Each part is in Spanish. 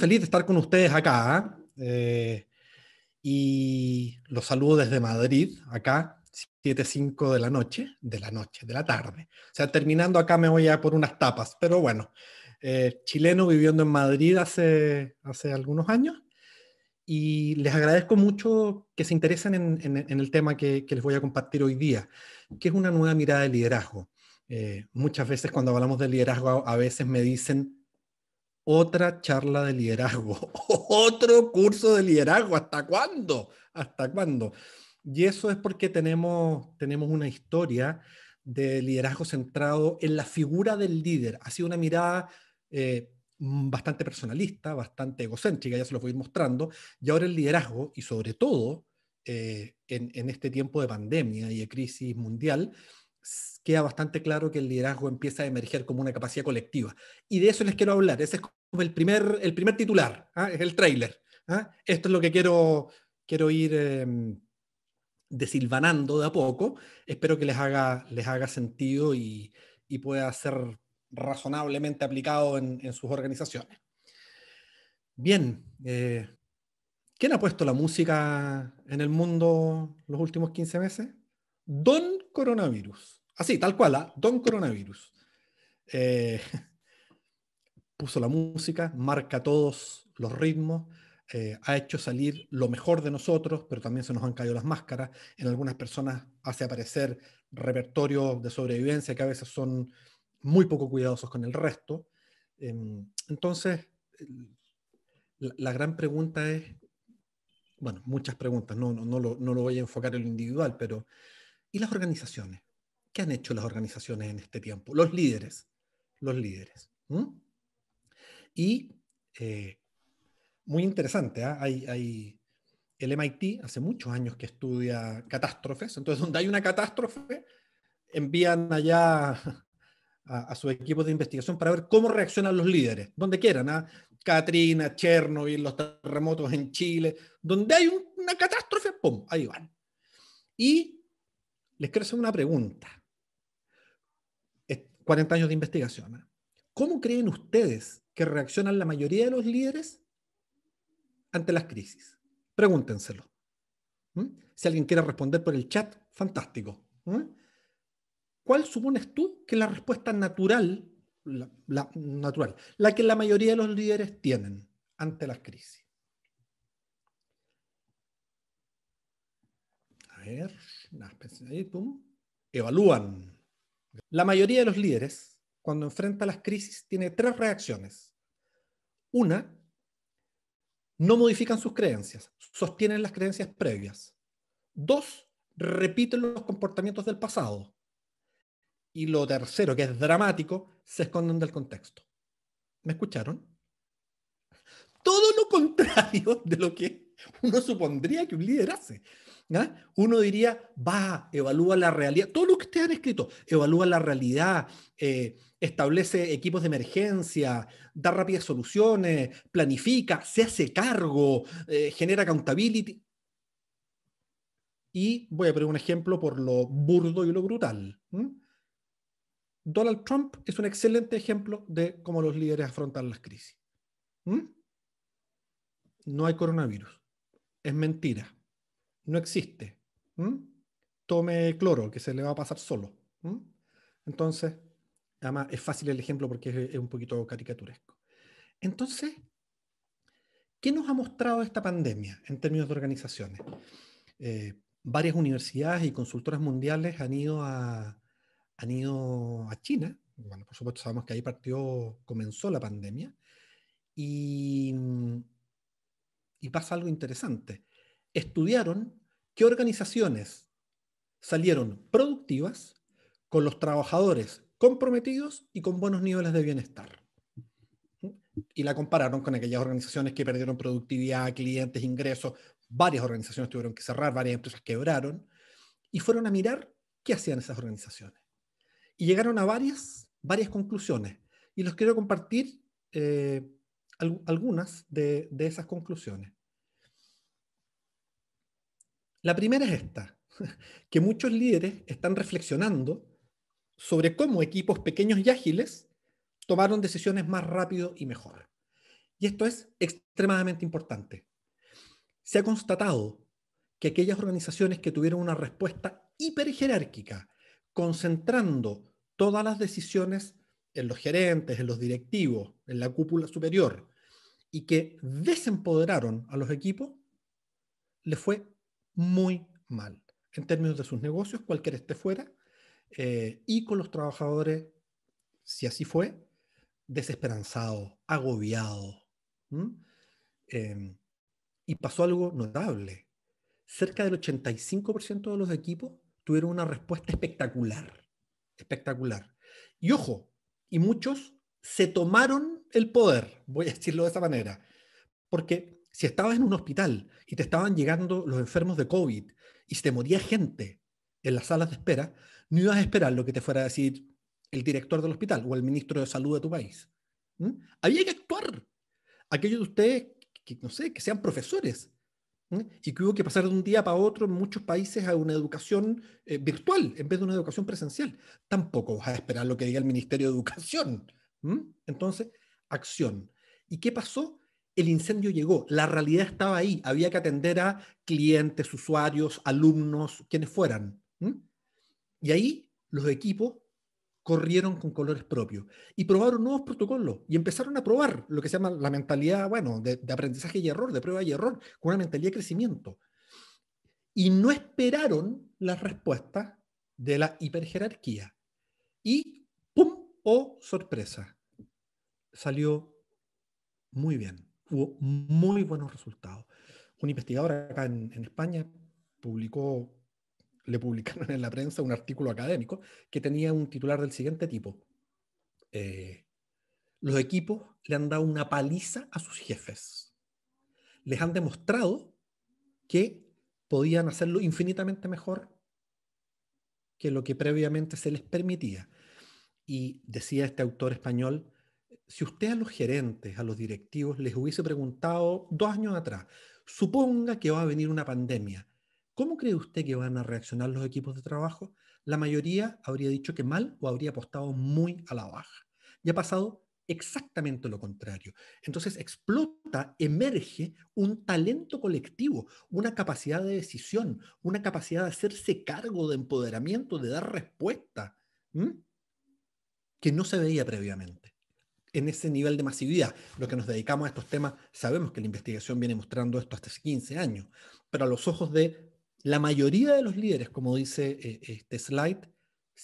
feliz de estar con ustedes acá. ¿ah? Eh, y los saludo desde Madrid, acá, 7.05 de la noche, de la noche, de la tarde. O sea, terminando acá me voy a por unas tapas, pero bueno, eh, chileno viviendo en Madrid hace, hace algunos años. Y les agradezco mucho que se interesen en, el tema que, les voy a compartir hoy día, que es una nueva mirada de liderazgo. Eh, muchas veces cuando hablamos de liderazgo a veces me dicen, otra charla de liderazgo, otro curso de liderazgo. ¿Hasta cuándo? ¿Hasta cuándo? Y eso es porque tenemos, tenemos una historia de liderazgo centrado en la figura del líder. Ha sido una mirada eh, bastante personalista, bastante egocéntrica, ya se lo voy a ir mostrando. Y ahora el liderazgo, y sobre todo eh, en este tiempo de pandemia y de crisis mundial, queda bastante claro que el liderazgo empieza a emerger como una capacidad colectiva. Y de eso les quiero hablar. Ese es como el primer, el primer titular, ¿ah? es el trailer ¿ah? Esto es lo que quiero, quiero ir em, desilvanando de a poco. Espero que les haga, les haga sentido y, pueda ser razonablemente aplicado en, sus organizaciones. Bien, eh, ¿quién ha puesto la música en el mundo los últimos 15 meses? Don Coronavirus. Así, tal cual, ¿ah? Don Coronavirus. Eh, puso la música, marca todos los ritmos, eh, ha hecho salir lo mejor de nosotros, pero también se nos han caído las máscaras. En algunas personas hace aparecer repertorios de sobrevivencia que a veces son muy poco cuidadosos con el resto. Em, entonces, la, gran pregunta es, bueno, muchas preguntas, no, no, no, lo, no lo voy a enfocar en lo individual, pero ¿Y las organizaciones? ¿Qué han hecho las organizaciones en este tiempo? Los líderes, los líderes. Y eh, muy interesante, ¿ah? hay, el MIT hace muchos años que estudia catástrofes, entonces donde hay una catástrofe, envían allá a, sus equipos de investigación para ver cómo reaccionan los líderes, donde quieran, ¿eh? Katrina, Chernobyl, los terremotos en Chile, donde hay una catástrofe, ¡pum! Ahí van. Y les quiero hacer una pregunta. 40 años de investigación. ¿eh? ¿Cómo creen ustedes que reaccionan la mayoría de los líderes ante las crisis? Pregúntenselo. ¿Mm? Si alguien quiere responder por el chat, fantástico. ¿Mm? ¿Cuál supones tú que es la respuesta natural, natural, la que la mayoría de los líderes tienen ante las crisis? A ver evalúan. La mayoría de los líderes, cuando enfrenta las crisis, tiene tres reacciones. Una, no modifican sus creencias, sostienen las creencias previas. Dos, repiten los comportamientos del pasado. Y lo tercero, que es dramático, se esconden del contexto. ¿Me escucharon? Todo lo contrario de lo que uno supondría que un líder hace. Uno diría, va, evalúa la realidad, todo lo que ustedes han escrito, evalúa la realidad, eh, establece equipos de emergencia, da rápidas soluciones, planifica, se hace cargo, eh, genera accountability. Y voy a poner un ejemplo por lo burdo y lo brutal. Donald Trump es un excelente ejemplo de cómo los líderes afrontan las crisis. No hay coronavirus. Es mentira no existe. Tome cloro, que se le va a pasar solo. Entonces, además es fácil el ejemplo porque es, un poquito caricaturesco. Entonces, ¿qué nos ha mostrado esta pandemia en términos de organizaciones? Eh, varias universidades y consultoras mundiales han ido a, han ido a China. Bueno, por supuesto sabemos que ahí partió, comenzó la pandemia. Y, mm, y pasa algo interesante. Estudiaron qué organizaciones salieron productivas con los trabajadores comprometidos y con buenos niveles de bienestar. Y la compararon con aquellas organizaciones que perdieron productividad, clientes, ingresos, varias organizaciones tuvieron que cerrar, varias empresas quebraron, y fueron a mirar qué hacían esas organizaciones. Y llegaron a varias, varias conclusiones, y los quiero compartir eh, algunas de esas conclusiones. La primera es esta, que muchos líderes están reflexionando sobre cómo equipos pequeños y ágiles tomaron decisiones más rápido y mejor. Y esto es extremadamente importante. Se ha constatado que aquellas organizaciones que tuvieron una respuesta hiperjerárquica, concentrando todas las decisiones en los gerentes, en los directivos, en la cúpula superior, y que desempoderaron a los equipos, les fue muy mal en términos de sus negocios, cualquiera esté fuera, eh, y con los trabajadores, si así fue, desesperanzados, agobiados. Em, y pasó algo notable. Cerca del 85% de los equipos tuvieron una respuesta espectacular, espectacular. Y ojo, y muchos se tomaron el poder, voy a decirlo de esa manera, porque si estabas en un hospital y te estaban llegando los enfermos de COVID y se te moría gente en las salas de espera, no ibas a esperar lo que te fuera a decir el director del hospital o el ministro de salud de tu país. ¿Mm? Había que actuar. Aquellos de ustedes que, no sé, que sean profesores ¿Mm? y que hubo que pasar de un día para otro en muchos países a una educación eh, virtual en vez de una educación presencial. Tampoco vas a esperar lo que diga el Ministerio de Educación. ¿Mm? Entonces, acción. ¿Y qué pasó? el incendio llegó, la realidad estaba ahí, había que atender a clientes, usuarios, alumnos, quienes fueran. Y ahí los equipos corrieron con colores propios y probaron nuevos protocolos y empezaron a probar lo que se llama la mentalidad, bueno, de, aprendizaje y error, de prueba y error, con una mentalidad de crecimiento. Y no esperaron las respuestas de la hiperjerarquía. Y, ¡pum! ¡Oh, sorpresa! Salió muy bien hubo muy buenos resultados. Un investigador acá en, España publicó, le publicaron en la prensa un artículo académico que tenía un titular del siguiente tipo. Eh, los equipos le han dado una paliza a sus jefes. Les han demostrado que podían hacerlo infinitamente mejor que lo que previamente se les permitía. Y decía este autor español, si usted a los gerentes, a los directivos, les hubiese preguntado dos años atrás, suponga que va a venir una pandemia, ¿cómo cree usted que van a reaccionar los equipos de trabajo? La mayoría habría dicho que mal o habría apostado muy a la baja. Y ha pasado exactamente lo contrario. Entonces explota, emerge un talento colectivo, una capacidad de decisión, una capacidad de hacerse cargo, de empoderamiento, de dar respuesta, que no se veía previamente en ese nivel de masividad. lo que nos dedicamos a estos temas sabemos que la investigación viene mostrando esto hasta hace 15 años, pero a los ojos de la mayoría de los líderes, como dice eh, este slide,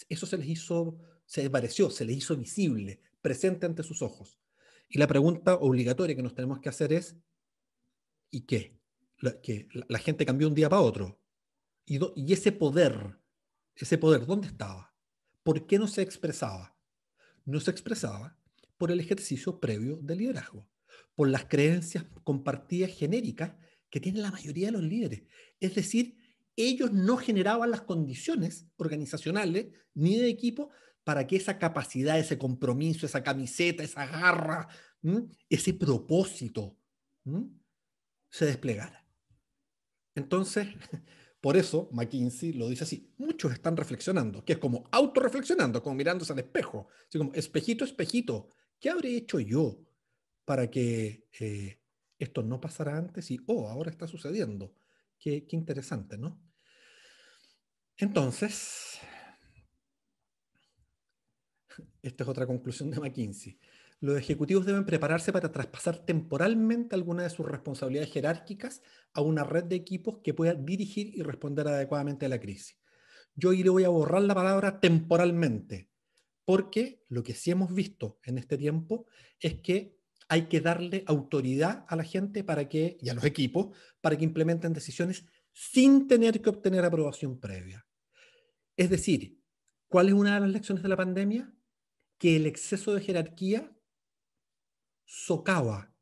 eso se les hizo, se pareció, se les hizo visible, presente ante sus ojos. Y la pregunta obligatoria que nos tenemos que hacer es, ¿y qué? que la, gente cambió un día para otro. Y, y ese poder, ese poder, ¿dónde estaba? ¿Por qué no se expresaba? No se expresaba por el ejercicio previo de liderazgo, por las creencias compartidas genéricas que tiene la mayoría de los líderes. Es decir, ellos no generaban las condiciones organizacionales ni de equipo para que esa capacidad, ese compromiso, esa camiseta, esa garra, ese propósito se desplegara. Entonces, por eso McKinsey lo dice así. Muchos están reflexionando, que es como autorreflexionando, como mirándose al espejo. Así como, espejito, espejito, ¿Qué habré hecho yo para que eh, esto no pasara antes y, oh, ahora está sucediendo? Qué, qué interesante, ¿no? Entonces, esta es otra conclusión de McKinsey. Los ejecutivos deben prepararse para traspasar temporalmente alguna de sus responsabilidades jerárquicas a una red de equipos que pueda dirigir y responder adecuadamente a la crisis. Yo hoy le voy a borrar la palabra temporalmente porque lo que sí hemos visto en este tiempo es que hay que darle autoridad a la gente para que, y a los equipos para que implementen decisiones sin tener que obtener aprobación previa. Es decir, ¿cuál es una de las lecciones de la pandemia? Que el exceso de jerarquía socava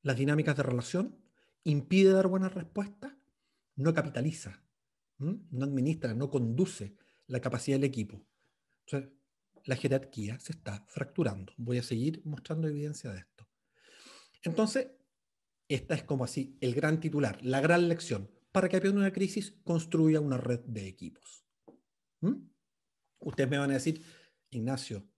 las dinámicas de relación, impide dar buenas respuestas, no capitaliza, no administra, no conduce la capacidad del equipo la jerarquía se está fracturando. Voy a seguir mostrando evidencia de esto. Entonces, esta es como así, el gran titular, la gran lección. Para que de una crisis, construya una red de equipos. ¿Mm? Ustedes me van a decir, Ignacio,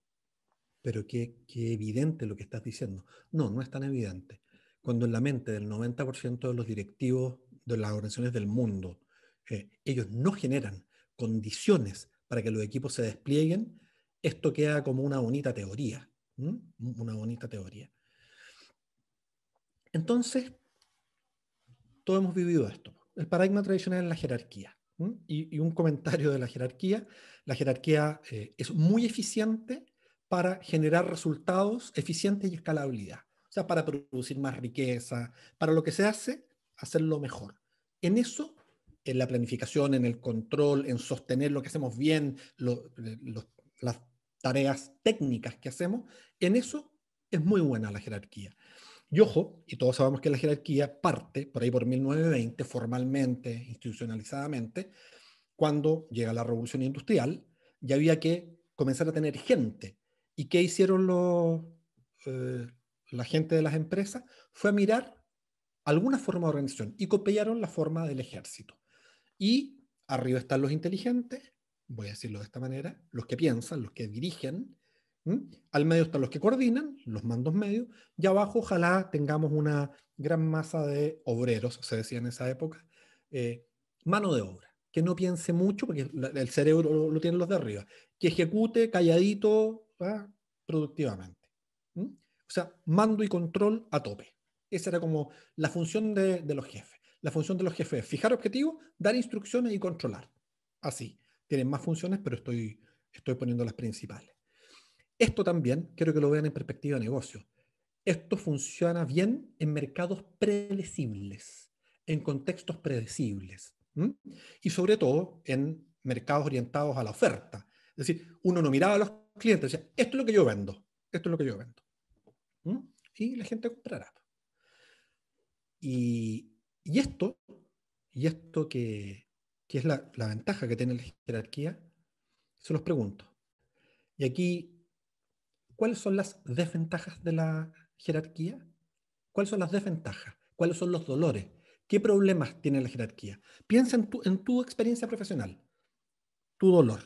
pero qué, evidente lo que estás diciendo. No, no es tan evidente. Cuando en la mente del 90% de los directivos de las organizaciones del mundo, eh, ellos no generan condiciones para que los equipos se desplieguen, esto queda como una bonita teoría, una bonita teoría. Entonces, todos hemos vivido esto. El paradigma tradicional es la jerarquía. Y, un comentario de la jerarquía. La jerarquía eh, es muy eficiente para generar resultados eficientes y escalabilidad. O sea, para producir más riqueza, para lo que se hace, hacerlo mejor. En eso, en la planificación, en el control, en sostener lo que hacemos bien, eh, las tareas técnicas que hacemos, en eso es muy buena la jerarquía. Y ojo, y todos sabemos que la jerarquía parte por ahí por 1920, formalmente, institucionalizadamente, cuando llega la revolución industrial, ya había que comenzar a tener gente. ¿Y qué hicieron los, eh, la gente de las empresas? Fue a mirar alguna forma de organización y copiaron la forma del ejército. Y arriba están los inteligentes, voy a decirlo de esta manera, los que piensan, los que dirigen, al medio están los que coordinan, los mandos medios, y abajo ojalá tengamos una gran masa de obreros, se decía en esa época, eh, mano de obra, que no piense mucho, porque el cerebro lo, tienen los de arriba, que ejecute calladito, ¿ah? productivamente. O sea, mando y control a tope. Esa era como la función de, de los jefes. La función de los jefes es fijar objetivos, dar instrucciones y controlar. Así tienen más funciones, pero estoy, estoy poniendo las principales. Esto también, quiero que lo vean en perspectiva de negocio. Esto funciona bien en mercados predecibles, en contextos predecibles y sobre todo en mercados orientados a la oferta. Es decir, uno no miraba a los clientes, decía, esto es lo que yo vendo, esto es lo que yo vendo. Y la gente comprará. Y, y, esto, y esto que, ¿Qué es la, ventaja que tiene la jerarquía, se los pregunto. Y aquí, ¿cuáles son las desventajas de la jerarquía? ¿Cuáles son las desventajas? ¿Cuáles son los dolores? ¿Qué problemas tiene la jerarquía? Piensa en tu, en tu experiencia profesional, tu dolor.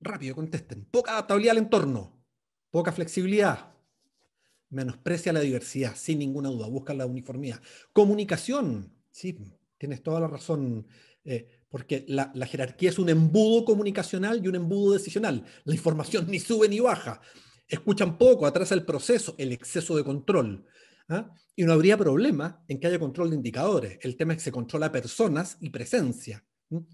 Rápido, contesten. Poca adaptabilidad al entorno, poca flexibilidad, menosprecia la diversidad, sin ninguna duda, busca la uniformidad. Comunicación, sí, Tienes toda la razón, eh, porque la, jerarquía es un embudo comunicacional y un embudo decisional. La información ni sube ni baja. Escuchan poco, atrasa el proceso, el exceso de control. ¿ah? Y no habría problema en que haya control de indicadores. El tema es que se controla personas y presencia.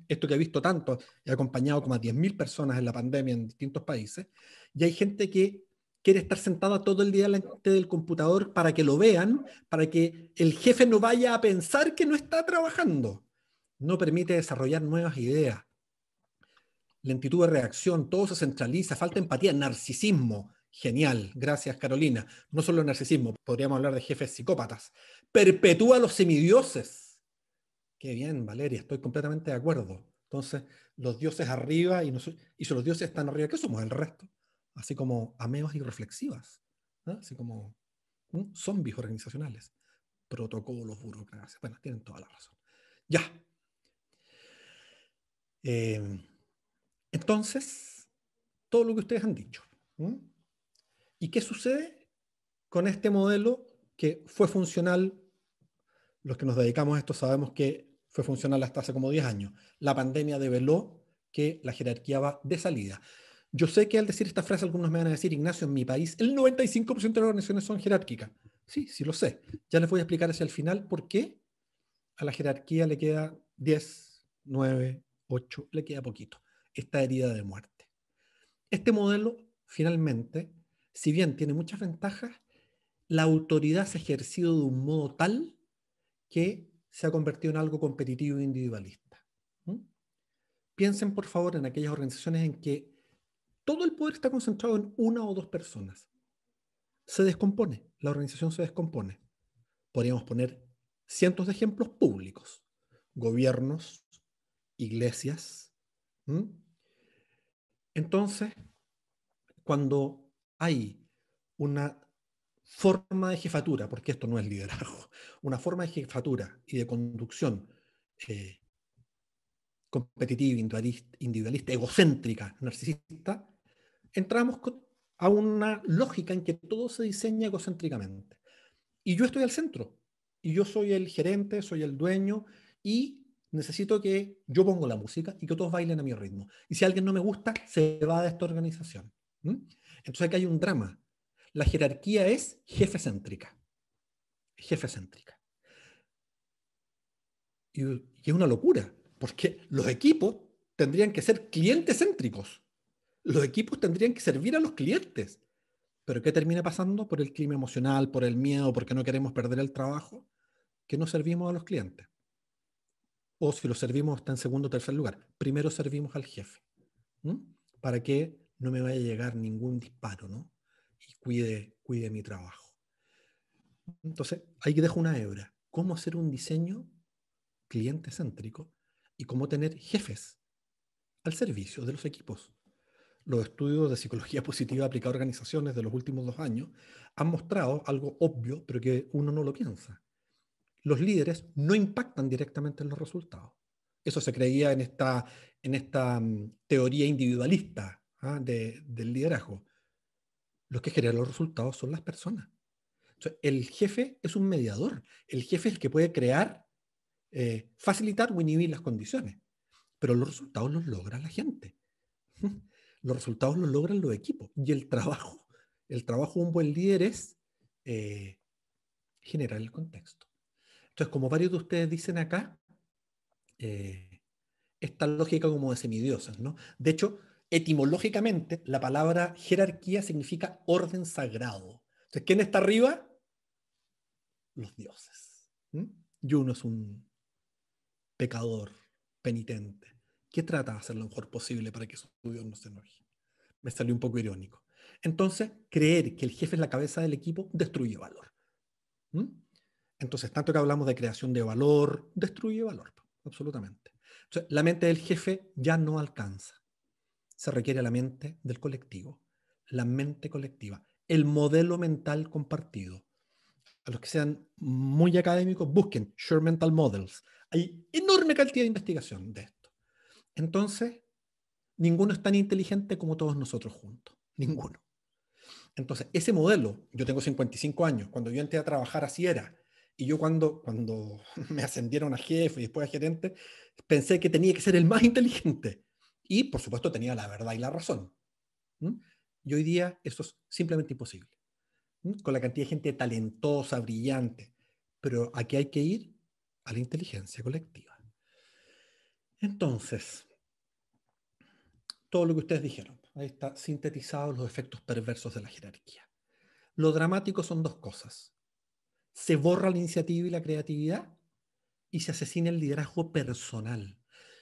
Esto que he visto tanto, he acompañado como a 10.000 personas en la pandemia en distintos países, y hay gente que quiere estar sentada todo el día delante del computador para que lo vean, para que el jefe no vaya a pensar que no está trabajando. No permite desarrollar nuevas ideas. Lentitud de reacción, todo se centraliza, falta empatía, narcisismo. Genial, gracias Carolina. No solo narcisismo, podríamos hablar de jefes psicópatas. Perpetúa los semidioses. Qué bien, Valeria, estoy completamente de acuerdo. Entonces, los dioses arriba y, y si los dioses están arriba, ¿qué somos el resto? así como ameos y reflexivas, así como zombies organizacionales, protocolos, burocracia. Bueno, tienen toda la razón. Ya. Eh, entonces, todo lo que ustedes han dicho. ¿Y qué sucede con este modelo que fue funcional? Los que nos dedicamos a esto sabemos que fue funcional hasta hace como 10 años. La pandemia develó que la jerarquía va de salida. Yo sé que al decir esta frase algunos me van a decir, Ignacio, en mi país el 95% de las organizaciones son jerárquicas. Sí, sí lo sé. Ya les voy a explicar hacia el final por qué a la jerarquía le queda 10, 9, 8, le queda poquito. Esta herida de muerte. Este modelo, finalmente, si bien tiene muchas ventajas, la autoridad se ha ejercido de un modo tal que se ha convertido en algo competitivo e individualista. ¿Mm? Piensen, por favor, en aquellas organizaciones en que todo el poder está concentrado en una o dos personas. Se descompone, la organización se descompone. Podríamos poner cientos de ejemplos públicos, gobiernos, iglesias. Entonces, cuando hay una forma de jefatura, porque esto no es liderazgo, una forma de jefatura y de conducción eh, competitiva, individualista, egocéntrica, narcisista, entramos a una lógica en que todo se diseña egocéntricamente. Y yo estoy al centro, y yo soy el gerente, soy el dueño, y necesito que yo pongo la música y que todos bailen a mi ritmo. Y si alguien no me gusta, se va de esta organización. Entonces aquí hay un drama. La jerarquía es jefe céntrica. Jefe céntrica. Y, y es una locura, porque los equipos tendrían que ser clientes céntricos los equipos tendrían que servir a los clientes. Pero ¿qué termina pasando por el clima emocional, por el miedo, porque no queremos perder el trabajo? Que no servimos a los clientes. O si los servimos está en segundo o tercer lugar. Primero servimos al jefe. Para que no me vaya a llegar ningún disparo, ¿no? Y cuide, cuide mi trabajo. Entonces, ahí dejo una hebra. ¿Cómo hacer un diseño cliente céntrico y cómo tener jefes al servicio de los equipos? los estudios de psicología positiva aplicada a organizaciones de los últimos dos años han mostrado algo obvio, pero que uno no lo piensa. Los líderes no impactan directamente en los resultados. Eso se creía en esta, en esta mm, teoría individualista ¿ah? de, del liderazgo. Los que generan los resultados son las personas. el jefe es un mediador. El jefe es el que puede crear, eh, facilitar o inhibir las condiciones. Pero los resultados los logra la gente. los resultados los logran los equipos. Y el trabajo, el trabajo de un buen líder es eh, generar el contexto. Entonces, como varios de ustedes dicen acá, eh, esta lógica como de semidiosas, ¿no? De hecho, etimológicamente, la palabra jerarquía significa orden sagrado. Entonces, ¿quién está arriba? Los dioses. ¿Mm? Y uno es un pecador penitente ¿Qué trata de hacer lo mejor posible para que su estudio no se enoje. Me salió un poco irónico. Entonces, creer que el jefe es la cabeza del equipo destruye valor. Entonces, tanto que hablamos de creación de valor, destruye valor, absolutamente. la mente del jefe ya no alcanza. Se requiere la mente del colectivo, la mente colectiva, el modelo mental compartido. A los que sean muy académicos, busquen Sure Mental Models. Hay enorme cantidad de investigación de esto. Entonces, ninguno es tan inteligente como todos nosotros juntos, ninguno. Entonces, ese modelo, yo tengo 55 años, cuando yo entré a trabajar así era, y yo cuando, cuando me ascendieron a jefe y después a gerente, pensé que tenía que ser el más inteligente. Y, por supuesto, tenía la verdad y la razón. ¿Mm? Y hoy día eso es simplemente imposible. ¿Mm? Con la cantidad de gente talentosa, brillante. Pero aquí hay que ir a la inteligencia colectiva. Entonces, todo lo que ustedes dijeron. Ahí está sintetizados los efectos perversos de la jerarquía. Lo dramático son dos cosas. Se borra la iniciativa y la creatividad y se asesina el liderazgo personal.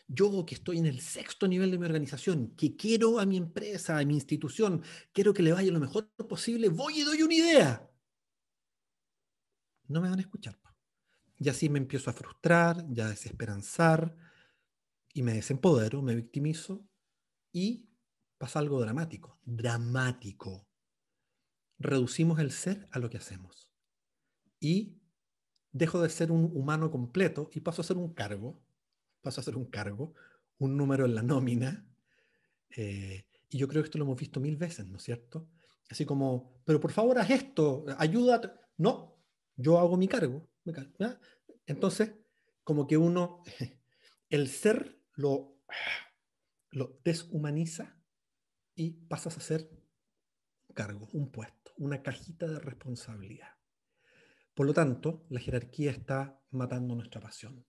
Yo que estoy en el sexto nivel de mi organización, que quiero a mi empresa, a mi institución, quiero que le vaya lo mejor posible, voy y doy una idea. No me van a escuchar. Y así me empiezo a frustrar, ya a desesperanzar, y me desempodero, me victimizo, y pasa algo dramático, dramático. Reducimos el ser a lo que hacemos. Y dejo de ser un humano completo y paso a ser un cargo, paso a ser un cargo, un número en la nómina. Eh, y yo creo que esto lo hemos visto mil veces, ¿no es cierto? Así como, pero por favor haz esto, ayúdate. No, yo hago mi cargo. Mi cargo Entonces, como que uno, el ser lo lo deshumaniza y pasas a ser cargo, un puesto, una cajita de responsabilidad. Por lo tanto, la jerarquía está matando nuestra pasión,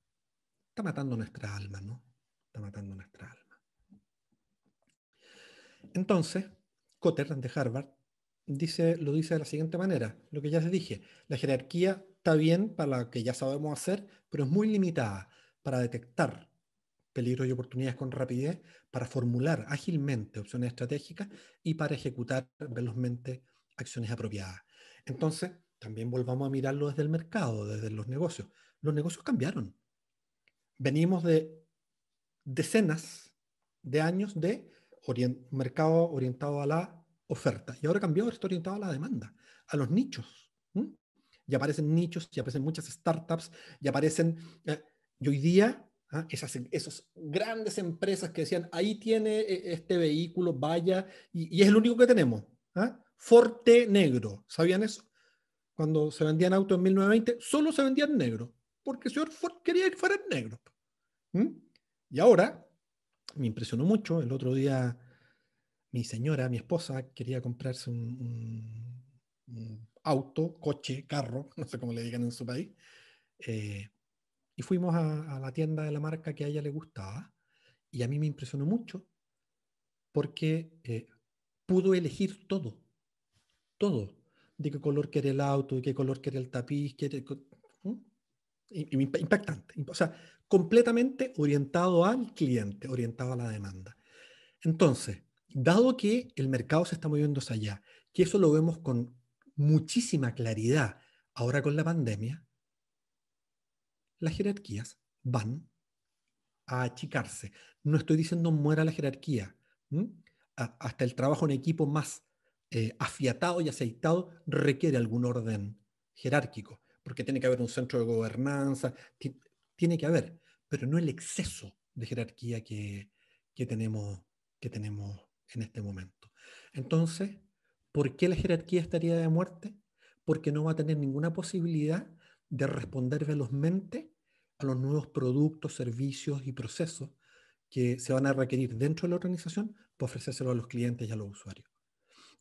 está matando nuestra alma, ¿no? Está matando nuestra alma. Entonces, Cotter de Harvard dice, lo dice de la siguiente manera, lo que ya les dije, la jerarquía está bien para lo que ya sabemos hacer, pero es muy limitada para detectar peligros y oportunidades con rapidez, para formular ágilmente opciones estratégicas y para ejecutar velozmente acciones apropiadas. Entonces, también volvamos a mirarlo desde el mercado, desde los negocios. Los negocios cambiaron. Venimos de decenas de años de mercado orientado a la oferta y ahora cambió, está orientado a la demanda, a los nichos. ya aparecen nichos, y aparecen muchas startups, y aparecen... Eh, y hoy día ¿ah? Em, esas, grandes empresas que decían, ahí tiene e, este vehículo, vaya, y, es el único que tenemos. ¿ah? Forte negro, ¿sabían eso? Cuando se vendían autos en 1920, solo se vendían negro, porque el señor Ford quería que fuera negro Y ahora, me impresionó mucho, el otro día mi señora, mi esposa, quería comprarse un, auto, coche, carro, no sé cómo le digan en su país. Eh, y fuimos a, la tienda de la marca que a ella le gustaba y a mí me impresionó mucho porque eh, pudo elegir todo, todo, de qué color quería el auto, de qué color quería el tapiz, impactante, o sea, completamente orientado al cliente, orientado a la demanda. Entonces, dado que el mercado se está moviendo hacia allá, que eso lo vemos con muchísima claridad ahora con la pandemia, las jerarquías van a achicarse. No estoy diciendo muera la jerarquía. hasta el trabajo en equipo más eh, afiatado y aceitado requiere algún orden jerárquico, porque tiene que haber un centro de gobernanza, tiene que haber, pero no el exceso de jerarquía que, tenemos, que tenemos en este momento. Entonces, ¿por qué la jerarquía estaría de muerte? Porque no va a tener ninguna posibilidad de responder velozmente a los nuevos productos, servicios y procesos que se van a requerir dentro de la organización para ofrecérselo a los clientes y a los usuarios.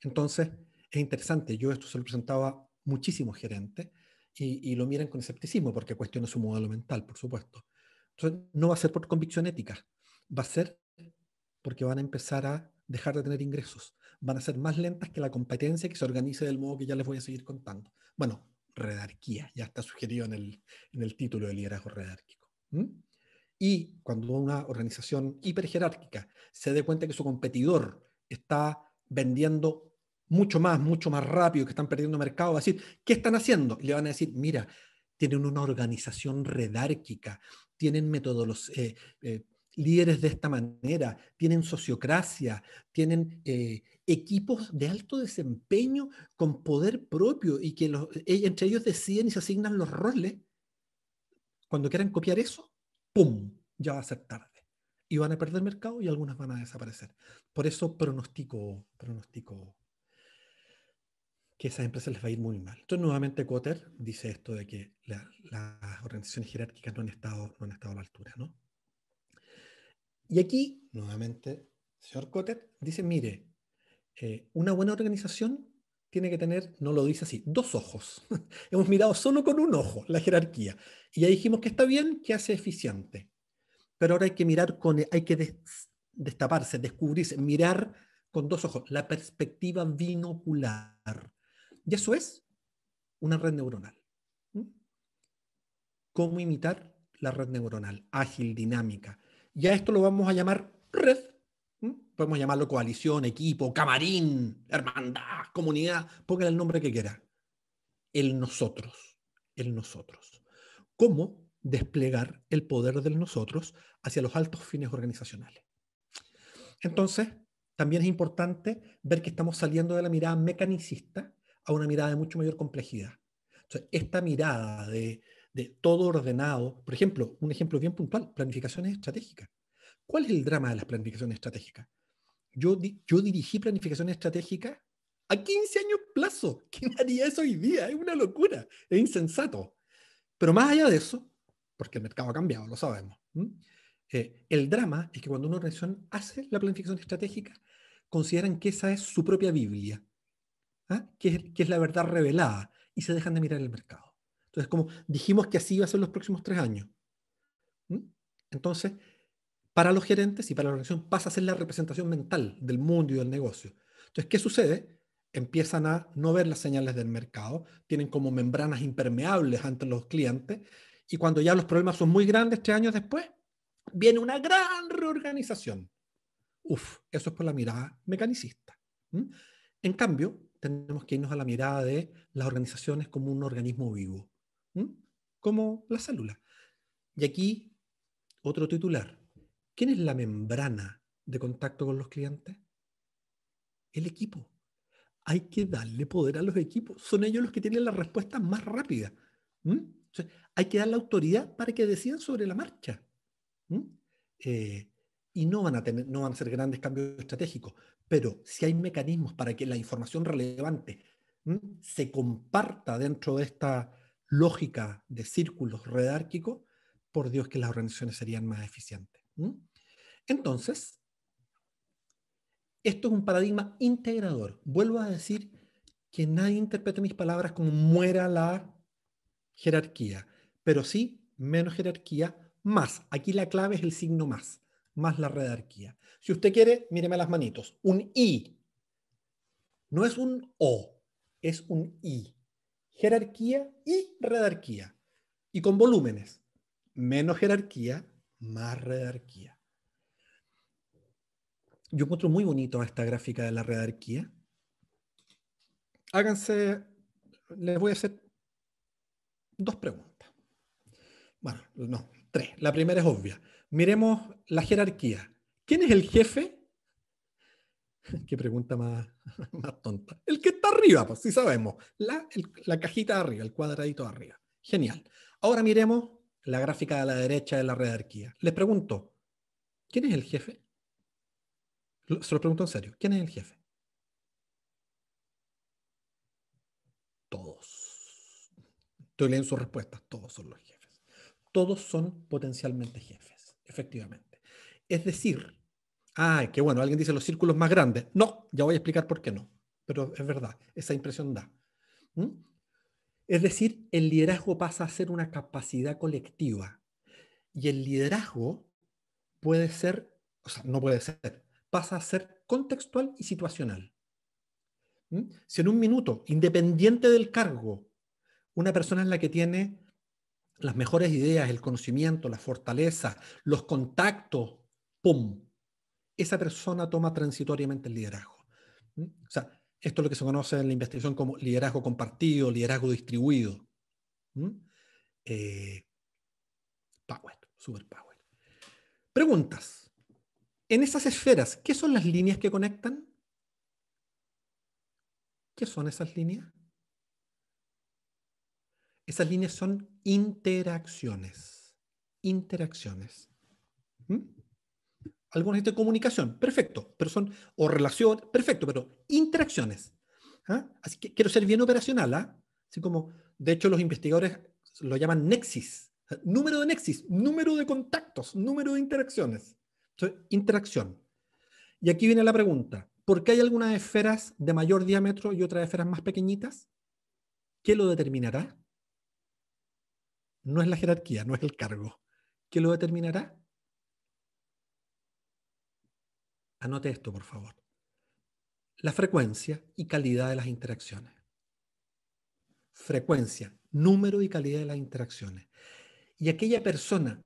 Entonces, es interesante, yo esto se lo presentaba a muchísimos gerentes y, lo miran con escepticismo porque cuestiona su modelo mental, por supuesto. Entonces, no va a ser por convicción ética, va a ser porque van a empezar a dejar de tener ingresos, van a ser más lentas que la competencia que se organice del modo que ya les voy a seguir contando. Bueno, redarquía, ya está sugerido en el, en el título de liderazgo redárquico. Y cuando una organización hiperjerárquica se dé cuenta que su competidor está vendiendo mucho más, mucho más rápido, que están perdiendo mercado, va a decir, ¿qué están haciendo? Y le van a decir, mira, tienen una organización redárquica, tienen métodos, eh, eh, líderes de esta manera, tienen sociocracia, tienen eh, equipos de alto desempeño con poder propio y que e, entre ellos deciden y se asignan los roles, cuando quieran copiar eso, ¡pum! Ya va a ser tarde. Y van a perder mercado y algunas van a desaparecer. Por eso pronostico, pronostico que a esas empresas les va a ir muy mal. Entonces, nuevamente, Cotter dice esto de que las organizaciones jerárquicas no han, estado, no han estado a la altura, ¿no? Y aquí, nuevamente, señor Cotter dice, mire, eh, una buena organización tiene que tener, no lo dice así, dos ojos. Hemos mirado solo con un ojo la jerarquía. Y ya dijimos que está bien, que hace eficiente. Pero ahora hay que mirar con, hay que destaparse, descubrirse, mirar con dos ojos, la perspectiva binocular. Y eso es una red neuronal. ¿Mm? ¿Cómo imitar la red neuronal? Ágil, dinámica. Ya esto lo vamos a llamar red podemos llamarlo coalición, equipo, camarín, hermandad, comunidad, póngale el nombre que quiera. El nosotros, el nosotros. ¿Cómo desplegar el poder del nosotros hacia los altos fines organizacionales? Entonces, también es importante ver que estamos saliendo de la mirada mecanicista a una mirada de mucho mayor complejidad. esta mirada de, de todo ordenado, por ejemplo, un ejemplo bien puntual, planificaciones estratégicas. ¿Cuál es el drama de las planificaciones estratégicas? yo, yo dirigí planificación estratégica a 15 años plazo. ¿Quién haría eso hoy día? Es una locura, es insensato. Pero más allá de eso, porque el mercado ha cambiado, lo sabemos. Eh, el drama es que cuando una organización hace la planificación estratégica, consideran que esa es su propia Biblia, ¿ah? que, es, la verdad revelada, y se dejan de mirar el mercado. Entonces, como dijimos que así iba a ser los próximos tres años. Entonces, para los gerentes y para la organización pasa a ser la representación mental del mundo y del negocio. Entonces, ¿qué sucede? Empiezan a no ver las señales del mercado, tienen como membranas impermeables ante los clientes y cuando ya los problemas son muy grandes, tres años después, viene una gran reorganización. Uf, eso es por la mirada mecanicista. En cambio, tenemos que irnos a la mirada de las organizaciones como un organismo vivo, como la célula. Y aquí, otro titular. ¿Quién es la membrana de contacto con los clientes? El equipo. Hay que darle poder a los equipos. Son ellos los que tienen la respuesta más rápida. hay que dar la autoridad para que decidan sobre la marcha. Eh, y no van, a tener, no van a ser grandes cambios estratégicos, pero si hay mecanismos para que la información relevante se comparta dentro de esta lógica de círculos redárquicos, por Dios que las organizaciones serían más eficientes. ¿Mm? Entonces, esto es un paradigma integrador. Vuelvo a decir que nadie interprete mis palabras como muera la jerarquía, pero sí menos jerarquía, más. Aquí la clave es el signo más, más la redarquía. Si usted quiere, míreme las manitos. Un I. No es un O, es un I. Jerarquía y redarquía. Y con volúmenes. Menos jerarquía, más redarquía. Yo encuentro muy bonito esta gráfica de la redarquía. Háganse, les voy a hacer dos preguntas. Bueno, no, tres. La primera es obvia. Miremos la jerarquía. ¿Quién es el jefe? Qué pregunta más, tonta. El que está arriba, pues sí sabemos. La, la cajita de arriba, el cuadradito de arriba. Genial. Ahora miremos la gráfica de la derecha de la redarquía. Les pregunto, ¿quién es el jefe? Se lo pregunto en serio, ¿quién es el jefe? Todos. Estoy leyendo sus respuestas, todos son los jefes. Todos son potencialmente jefes, efectivamente. Es decir, ay, qué bueno, alguien dice los círculos más grandes. No, ya voy a explicar por qué no, pero es verdad, esa impresión da. ¿Mm? Es decir, el liderazgo pasa a ser una capacidad colectiva y el liderazgo puede ser, o sea, no puede ser, pasa a ser contextual y situacional. ¿Mm? Si en un minuto, independiente del cargo, una persona es la que tiene las mejores ideas, el conocimiento, la fortaleza, los contactos, ¡pum! Esa persona toma transitoriamente el liderazgo. ¿Mm? O sea, esto es lo que se conoce en la investigación como liderazgo compartido, liderazgo distribuido. ¿Mm? Eh, power, super power. Preguntas. En esas esferas, ¿qué son las líneas que conectan? ¿Qué son esas líneas? Esas líneas son interacciones. Interacciones. ¿Mm? algunos de comunicación, perfecto, o relación, perfecto, pero interacciones. ¿ah? Así que quiero ser bien operacional, ¿ah? Así como, de hecho, los investigadores lo llaman nexis, número de nexis, número de contactos, número de interacciones. interacción. Y aquí viene la pregunta, ¿por qué hay algunas esferas de mayor diámetro y otras esferas más pequeñitas? ¿Qué lo determinará? No es la jerarquía, no es el cargo. ¿Qué lo determinará? Anote esto, por favor. La frecuencia y calidad de las interacciones. Frecuencia, número y calidad de las interacciones. Y aquella persona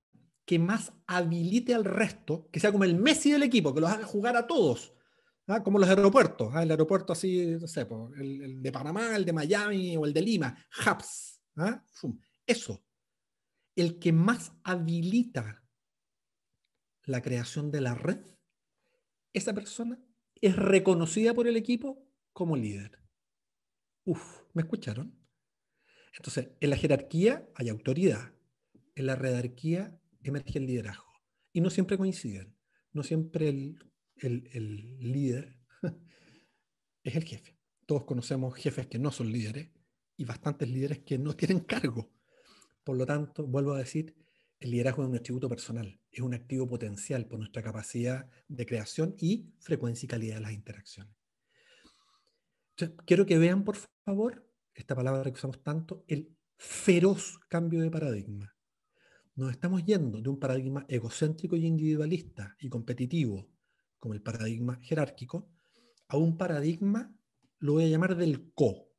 que más habilite al resto, que sea como el Messi del equipo, que los haga jugar a todos, ¿ah? como los aeropuertos, ¿ah? el aeropuerto así, no sé, el, de Panamá, el de Miami o el de Lima, hubs, ¿ah? eso. El que más habilita la creación de la red esa persona es reconocida por el equipo como líder. Uf, ¿me escucharon? Entonces, en la jerarquía hay autoridad, en la redarquía emerge el liderazgo. Y no siempre coinciden, no siempre el, líder es el jefe. Todos conocemos jefes que no son líderes y bastantes líderes que no tienen cargo. Por lo tanto, vuelvo a decir, el liderazgo es un atributo personal, es un activo potencial por nuestra capacidad de creación y frecuencia y calidad de las interacciones. quiero que vean, por favor, esta palabra que usamos tanto, el feroz cambio de paradigma. Nos estamos yendo de un paradigma egocéntrico y individualista y competitivo, como el paradigma jerárquico, a un paradigma, lo voy a llamar del co.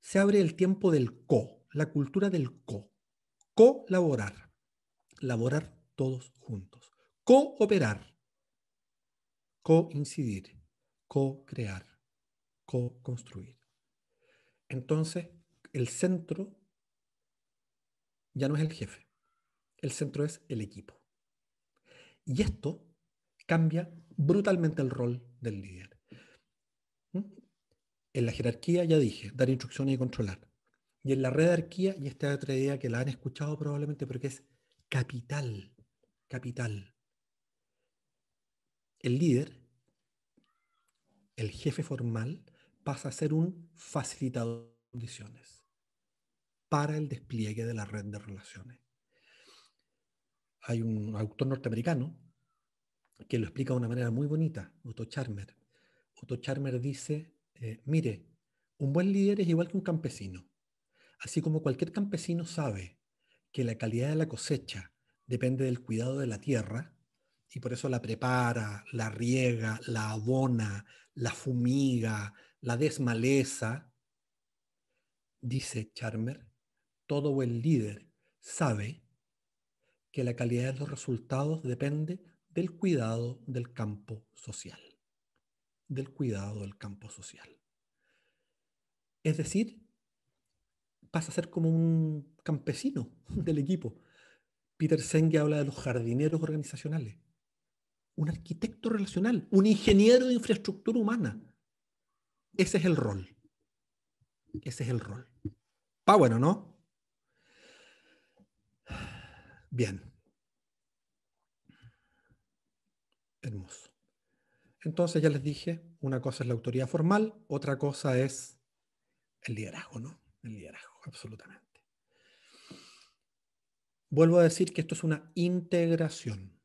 Se abre el tiempo del co, la cultura del co. Colaborar. Laborar todos juntos. Cooperar. Coincidir. Co-crear. Co-construir. Entonces, el centro ya no es el jefe. El centro es el equipo. Y esto cambia brutalmente el rol del líder. ¿Mm? En la jerarquía ya dije, dar instrucciones y controlar. Y en la red arquía, y esta otra idea que la han escuchado probablemente, pero que es capital, capital. El líder, el jefe formal, pasa a ser un facilitador de condiciones para el despliegue de la red de relaciones. Hay un autor norteamericano que lo explica de una manera muy bonita, Otto Charmer. Otto Charmer dice, eh, mire, un buen líder es igual que un campesino. Así como cualquier campesino sabe que la calidad de la cosecha depende del cuidado de la tierra, y por eso la prepara, la riega, la abona, la fumiga, la desmaleza, dice Charmer, todo buen líder sabe que la calidad de los resultados depende del cuidado del campo social, del cuidado del campo social. Es decir, pasa a ser como un campesino del equipo. Peter Senge habla de los jardineros organizacionales, un arquitecto relacional, un ingeniero de infraestructura humana. Ese es el rol. Ese es el rol. Pa bueno, ¿no? Bien. Hermoso. Entonces ya les dije, una cosa es la autoridad formal, otra cosa es el liderazgo, ¿no? El liderazgo absolutamente. Vuelvo a decir que esto es una integración.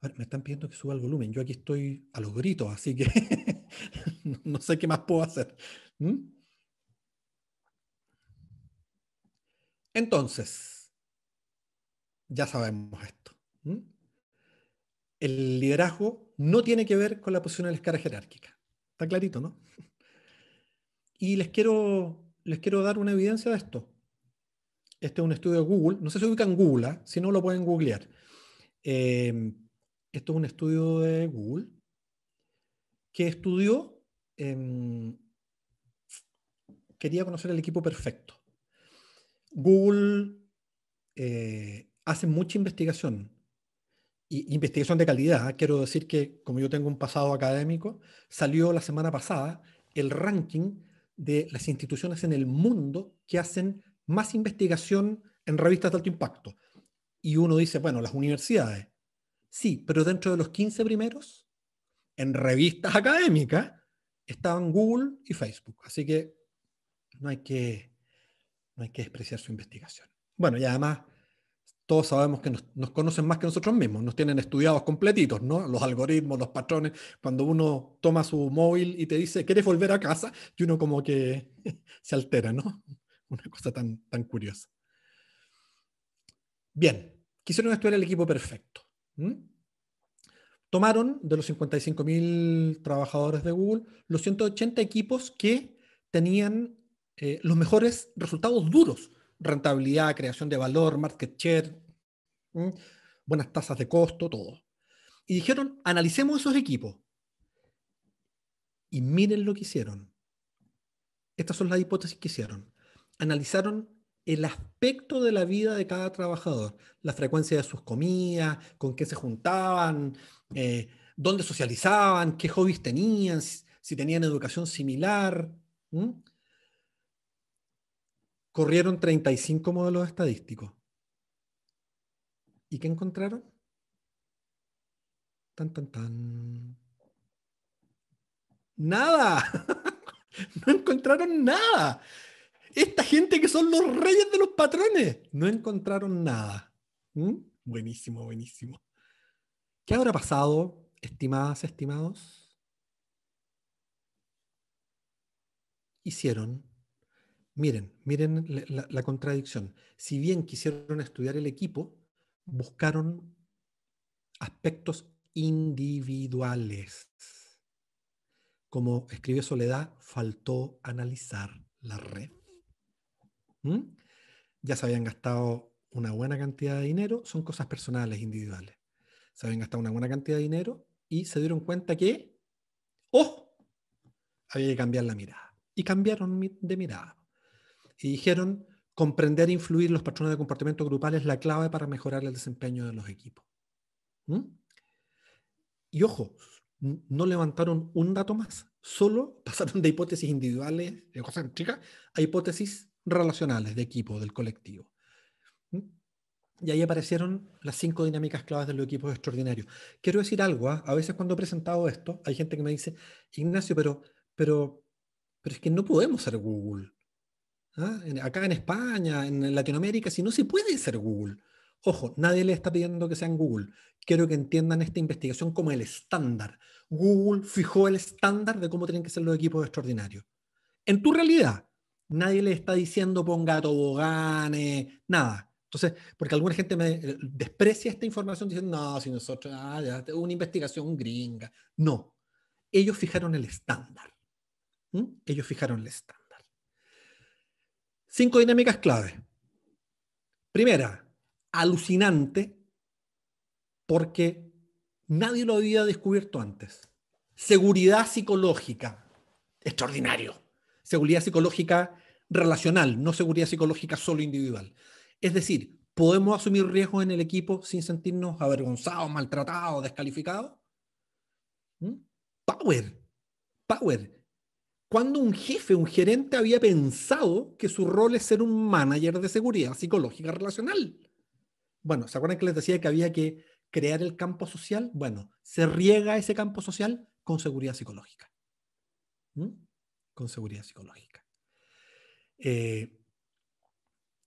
ver, me están pidiendo que suba el volumen. Yo aquí estoy a los gritos, así que no sé qué más puedo hacer. ¿Mm? Entonces, ya sabemos esto. ¿Mm? El liderazgo no tiene que ver con la posición de la escala jerárquica. Está clarito, ¿no? Y les quiero les quiero dar una evidencia de esto. Este es un estudio de Google, no sé si ubican Google, ¿ah? si no lo pueden googlear. Em, esto es un estudio de Google que estudió, em, quería conocer el equipo perfecto. Google eh, hace mucha investigación y investigación de calidad. ¿ah? Quiero decir que, como yo tengo un pasado académico, salió la semana pasada el ranking de las instituciones en el mundo que hacen más investigación en revistas de alto impacto. Y uno dice, bueno, las universidades. Sí, pero dentro de los 15 primeros, en revistas académicas, estaban Google y Facebook. Así que no hay que, no hay que despreciar su investigación. Bueno, y además todos sabemos que nos, conocen más que nosotros mismos, nos tienen estudiados completitos, ¿no? Los algoritmos, los patrones. Cuando uno toma su móvil y te dice, ¿quieres volver a casa? Y uno como que se altera, ¿no? Una cosa tan, tan curiosa. Bien, quisieron estudiar el equipo perfecto. Tomaron de los 55.000 trabajadores de Google los 180 equipos que tenían eh, los mejores resultados duros, rentabilidad, creación de valor, market share, buenas tasas de costo, todo. Y dijeron, analicemos esos equipos. Y miren lo que hicieron. Estas son las hipótesis que hicieron. Analizaron el aspecto de la vida de cada trabajador, la frecuencia de sus comidas, con qué se juntaban, eh, dónde socializaban, qué hobbies tenían, si tenían educación similar corrieron 35 modelos estadísticos. ¿Y qué encontraron? Tan, tan, tan. Nada. no encontraron nada. Esta gente que son los reyes de los patrones, no encontraron nada. ¿Mm? Buenísimo, buenísimo. ¿Qué habrá pasado, estimadas, estimados? Hicieron Miren, miren la, contradicción. Si bien quisieron estudiar el equipo, buscaron aspectos individuales. Como escribió Soledad, faltó analizar la red. ¿Mm? Ya se habían gastado una buena cantidad de dinero, son cosas personales, individuales. Se habían gastado una buena cantidad de dinero y se dieron cuenta que, ¡oh! Había que cambiar la mirada. Y cambiaron de mirada y dijeron, comprender e influir los patrones de comportamiento grupal es la clave para mejorar el desempeño de los equipos. ¿Mm? Y ojo, no levantaron un dato más, solo pasaron de hipótesis individuales, chicas, a hipótesis relacionales de equipo, del colectivo. ¿Mm? Y ahí aparecieron las cinco dinámicas claves de los equipos extraordinarios. Quiero decir algo, ¿ah? a veces cuando he presentado esto, hay gente que me dice, Ignacio, pero, pero, pero es que no podemos ser Google. ¿ah? acá en España, en Latinoamérica, si no se puede ser Google. Ojo, nadie le está pidiendo que sean Google. Quiero que entiendan esta investigación como el estándar. Google fijó el estándar de cómo tienen que ser los equipos extraordinarios. En tu realidad, nadie le está diciendo ponga toboganes, nada. Entonces, porque alguna gente me eh, desprecia esta información diciendo, no, si nosotros, ah, una investigación gringa. No, ellos fijaron el estándar. ¿Mm? Ellos fijaron el estándar. Cinco dinámicas clave. Primera, alucinante, porque nadie lo había descubierto antes. Seguridad psicológica, extraordinario. Seguridad psicológica relacional, no seguridad psicológica solo individual. Es decir, ¿podemos asumir riesgos en el equipo sin sentirnos avergonzados, maltratados, descalificados? ¿Mm? Power, power cuando un jefe, un gerente había pensado que su rol es ser un manager de seguridad psicológica relacional. Bueno, ¿se acuerdan que les decía que había que crear el campo social? Bueno, se riega ese campo social con seguridad psicológica. ¿Mm? Con seguridad psicológica. Eh,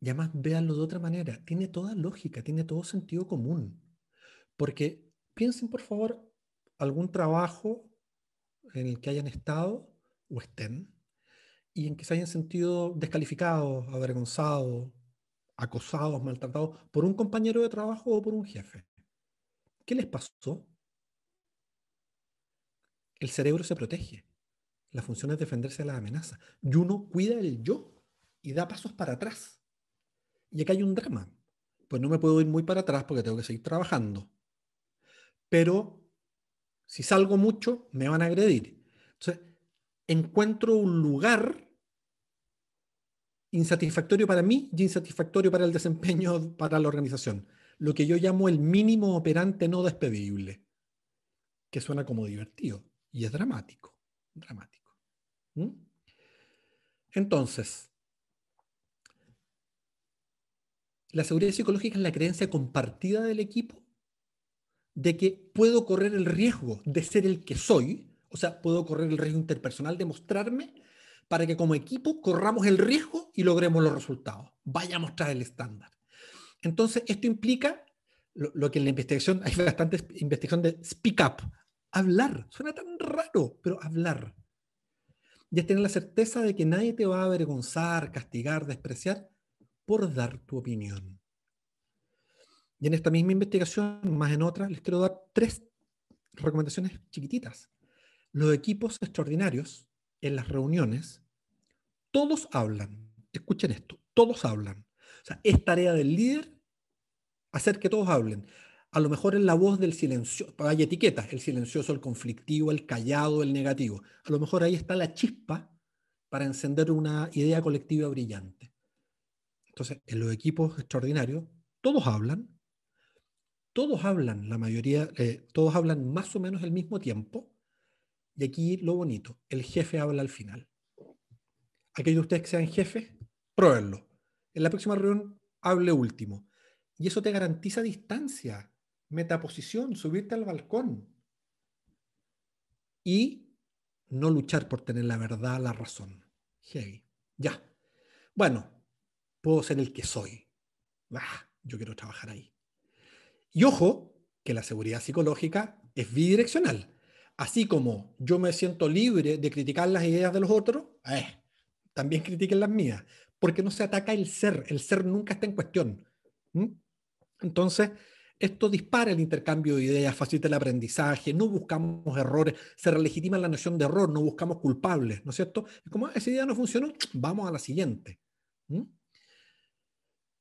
y además, véanlo de otra manera. Tiene toda lógica, tiene todo sentido común. Porque piensen, por favor, algún trabajo en el que hayan estado o estén, y en que se hayan sentido descalificados, avergonzados, acosados, maltratados por un compañero de trabajo o por un jefe. ¿Qué les pasó? El cerebro se protege. La función es defenderse de las amenazas. Y uno cuida el yo y da pasos para atrás. Y acá hay un drama. Pues no me puedo ir muy para atrás porque tengo que seguir trabajando. Pero si salgo mucho, me van a agredir. Entonces, encuentro un lugar insatisfactorio para mí y insatisfactorio para el desempeño para la organización. Lo que yo llamo el mínimo operante no despedible, que suena como divertido y es dramático, dramático. ¿Mm? Entonces, la seguridad psicológica es la creencia compartida del equipo de que puedo correr el riesgo de ser el que soy o sea, puedo correr el riesgo interpersonal de mostrarme para que como equipo corramos el riesgo y logremos los resultados. Vaya a mostrar el estándar. Entonces, esto implica lo, que en la investigación, hay bastante investigación de speak up, hablar. Suena tan raro, pero hablar. Y es tener la certeza de que nadie te va a avergonzar, castigar, despreciar por dar tu opinión. Y en esta misma investigación, más en otra, les quiero dar tres recomendaciones chiquititas los equipos extraordinarios en las reuniones, todos hablan. Escuchen esto, todos hablan. O sea, es tarea del líder hacer que todos hablen. A lo mejor es la voz del silencioso, hay etiquetas, el silencioso, el conflictivo, el callado, el negativo. A lo mejor ahí está la chispa para encender una idea colectiva brillante. Entonces, en los equipos extraordinarios, todos hablan, todos hablan, la mayoría, eh, todos hablan más o menos al mismo tiempo, y aquí lo bonito, el jefe habla al final. Aquellos de ustedes que sean jefes, pruébenlo. En la próxima reunión, hable último. Y eso te garantiza distancia, metaposición, subirte al balcón. Y no luchar por tener la verdad, la razón. Hey, Ya. Bueno, puedo ser el que soy. Bah, yo quiero trabajar ahí. Y ojo, que la seguridad psicológica es bidireccional así como yo me siento libre de criticar las ideas de los otros, eh, también critiquen las mías, porque no se ataca el ser, el ser nunca está en cuestión. Entonces, esto dispara el intercambio de ideas, facilita el aprendizaje, no buscamos errores, se legitima la noción de error, no buscamos culpables, ¿no es cierto? como ah, esa idea no funcionó, vamos a la siguiente.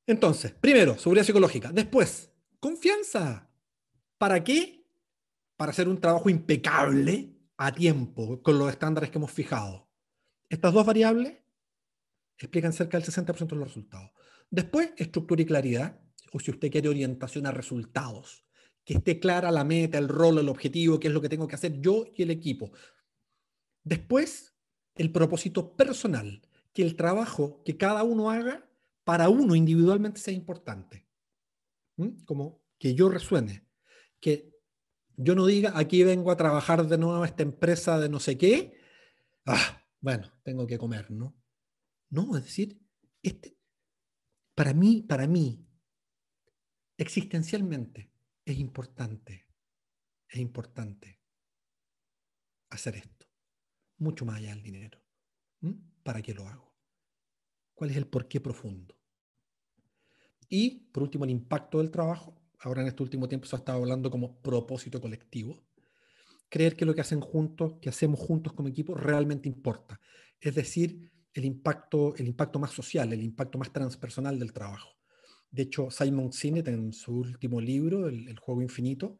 Entonces, primero, seguridad psicológica. Después, confianza. ¿Para qué? para hacer un trabajo impecable a tiempo con los estándares que hemos fijado. Estas dos variables explican cerca del 60% de los resultados. Después, estructura y claridad, o si usted quiere orientación a resultados, que esté clara la meta, el rol, el objetivo, qué es lo que tengo que hacer yo y el equipo. Después, el propósito personal, que el trabajo que cada uno haga para uno individualmente sea importante. ¿Mm? Como que yo resuene, que yo no diga, aquí vengo a trabajar de nuevo a esta empresa de no sé qué, ah, bueno, tengo que comer, ¿no? No, es decir, este, para mí, para mí, existencialmente, es importante, es importante hacer esto, mucho más allá del dinero. ¿Para qué lo hago? ¿Cuál es el porqué profundo? Y, por último, el impacto del trabajo ahora en este último tiempo se ha estado hablando como propósito colectivo. Creer que lo que hacen juntos, que hacemos juntos como equipo, realmente importa. Es decir, el impacto, el impacto más social, el impacto más transpersonal del trabajo. De hecho, Simon Sinek en su último libro, El, Juego Infinito,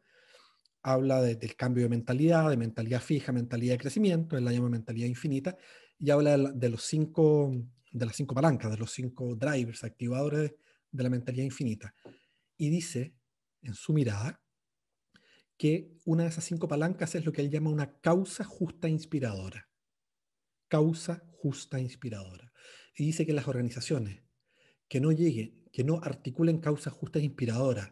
habla del cambio de mentalidad, de mentalidad fija, mentalidad de crecimiento, él la llama mentalidad infinita, y habla de, los cinco, de las cinco palancas, de los cinco drivers, activadores de la mentalidad infinita. Y dice en su mirada, que una de esas cinco palancas es lo que él llama una causa justa inspiradora. Causa justa inspiradora. Y dice que las organizaciones que no lleguen, que no articulen causas justas e inspiradoras,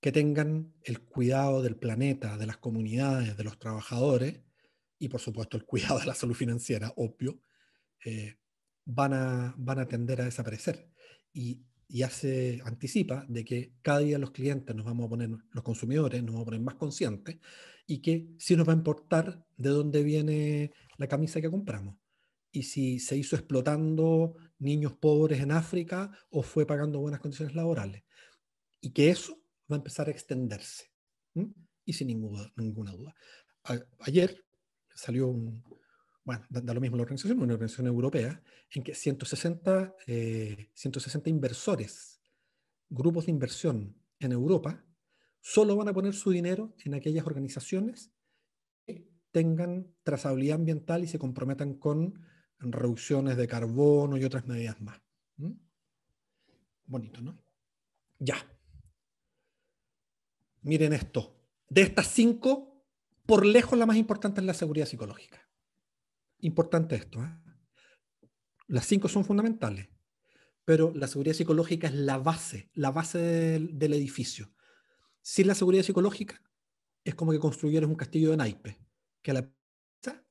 que tengan el cuidado del planeta, de las comunidades, de los trabajadores, y por supuesto el cuidado de la salud financiera, obvio, eh, van, a, van a tender a desaparecer. Y y hace, anticipa de que cada día los clientes nos vamos a poner, los consumidores nos vamos a poner más conscientes y que sí nos va a importar de dónde viene la camisa que compramos. Y si se hizo explotando niños pobres en África o fue pagando buenas condiciones laborales. Y que eso va a empezar a extenderse. Y sin ninguna, duda. ayer salió un, bueno, da, lo mismo la organización, una organización europea, en que 160, eh, inversores, grupos de inversión en Europa, solo van a poner su dinero en aquellas organizaciones que tengan trazabilidad ambiental y se comprometan con reducciones de carbono y otras medidas más. ¿Mm? Bonito, ¿no? Ya. Miren esto. De estas cinco, por lejos la más importante es la seguridad psicológica importante esto. ¿eh? Las cinco son fundamentales, pero la seguridad psicológica es la base, la base del, edificio. Sin la seguridad psicológica, es como que construyeras un castillo de naipes, que a la pieza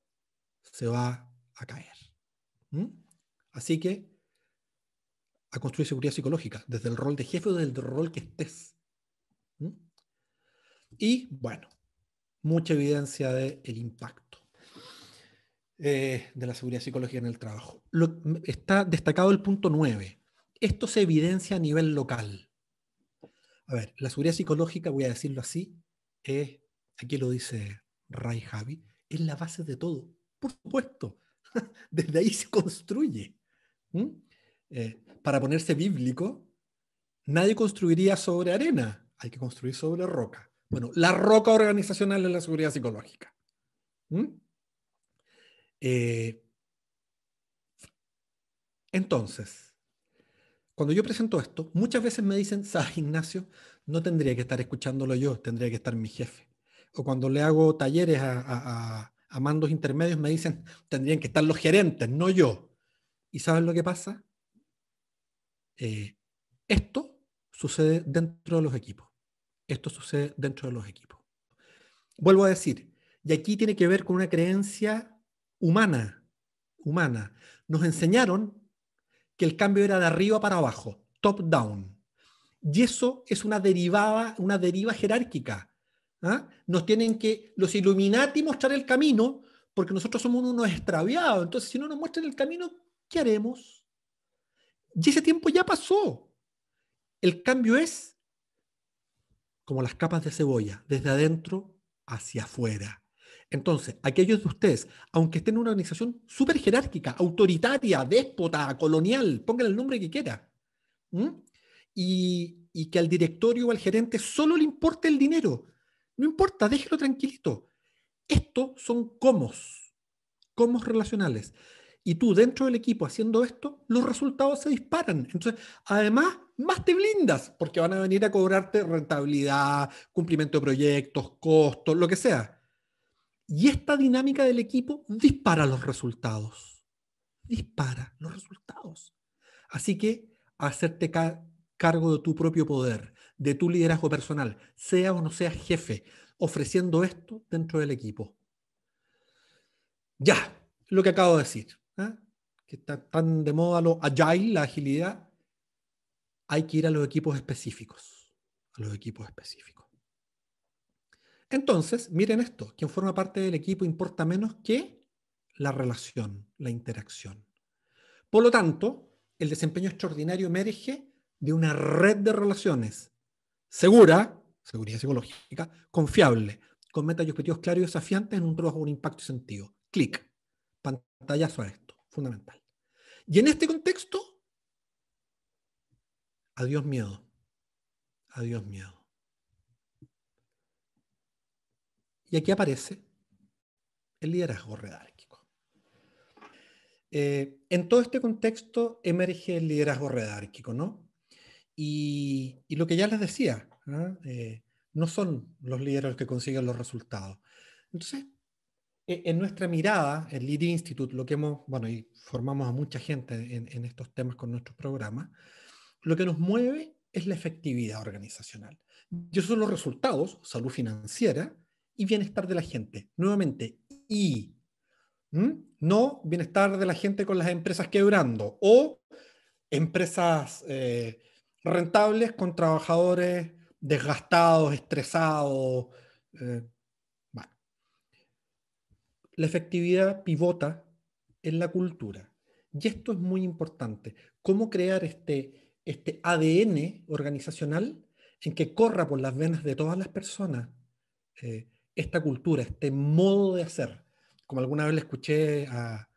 se va a caer. Así que, a construir seguridad psicológica, desde el rol de jefe o desde el rol que estés. Y, bueno, mucha evidencia del impacto. Eh, de la seguridad psicológica en el trabajo. está destacado el punto 9. Esto se evidencia a nivel local. A ver, la seguridad psicológica, voy a decirlo así, es, aquí lo dice Ray Javi, es la base de todo. Por supuesto, desde ahí se construye. Eh, para ponerse bíblico, nadie construiría sobre arena, hay que construir sobre roca. Bueno, la roca organizacional es la seguridad psicológica. Eh, entonces, cuando yo presento esto, muchas veces me dicen, sabes, Ignacio, no tendría que estar escuchándolo yo, tendría que estar mi jefe. O cuando le hago talleres a, mandos intermedios, me dicen, tendrían que estar los gerentes, no yo. ¿Y sabes lo que pasa? Eh, esto sucede dentro de los equipos. Esto sucede dentro de los equipos. Vuelvo a decir, y aquí tiene que ver con una creencia humana, humana. Nos enseñaron que el cambio era de arriba para abajo, top down. Y eso es una derivada, una deriva jerárquica. ¿ah? Nos tienen que los y mostrar el camino, porque nosotros somos unos extraviados. Entonces, si no nos muestran el camino, ¿qué haremos? Y ese tiempo ya pasó. El cambio es como las capas de cebolla, desde adentro hacia afuera. Entonces, aquellos de ustedes, aunque estén en una organización súper jerárquica, autoritaria, déspota, colonial, pongan el nombre que quiera, y, que al directorio o al gerente solo le importe el dinero, no importa, déjelo tranquilito. Esto son comos, comos relacionales. Y tú dentro del equipo haciendo esto, los resultados se disparan. Entonces, además, más te blindas porque van a venir a cobrarte rentabilidad, cumplimiento de proyectos, costos, lo que sea. Y esta dinámica del equipo dispara los resultados. Dispara los resultados. Así que hacerte cargo de tu propio poder, de tu liderazgo personal, sea o no seas jefe, ofreciendo esto dentro del equipo. Ya, lo que acabo de decir, ¿eh? que está tan de moda lo agile, la agilidad, hay que ir a los equipos específicos, a los equipos específicos. Entonces, miren esto, quien forma parte del equipo importa menos que la relación, la interacción. Por lo tanto, el desempeño extraordinario emerge de una red de relaciones segura, seguridad psicológica, confiable, con metas y objetivos claros y desafiantes en un trabajo con impacto y sentido. Clic, pantallazo a esto, fundamental. Y en este contexto, adiós miedo, adiós miedo. Y aquí aparece el liderazgo redárquico. Eh, en todo este contexto emerge el liderazgo redárquico, ¿no? Y, lo que ya les decía, eh, ¿no? son los líderes los que consiguen los resultados. Entonces, e, en nuestra mirada, el Lead Institute, lo que hemos, bueno, y formamos a mucha gente en, en estos temas con nuestros programas, lo que nos mueve es la efectividad organizacional. Y esos son los resultados, salud financiera, y bienestar de la gente. Nuevamente, y. No bienestar de la gente con las empresas quebrando o empresas eh, rentables con trabajadores desgastados, estresados. Eh, bueno. La efectividad pivota en la cultura. Y esto es muy importante. ¿Cómo crear este, este ADN organizacional en que corra por las venas de todas las personas? Eh, esta cultura, este modo de hacer. Como alguna vez le escuché a,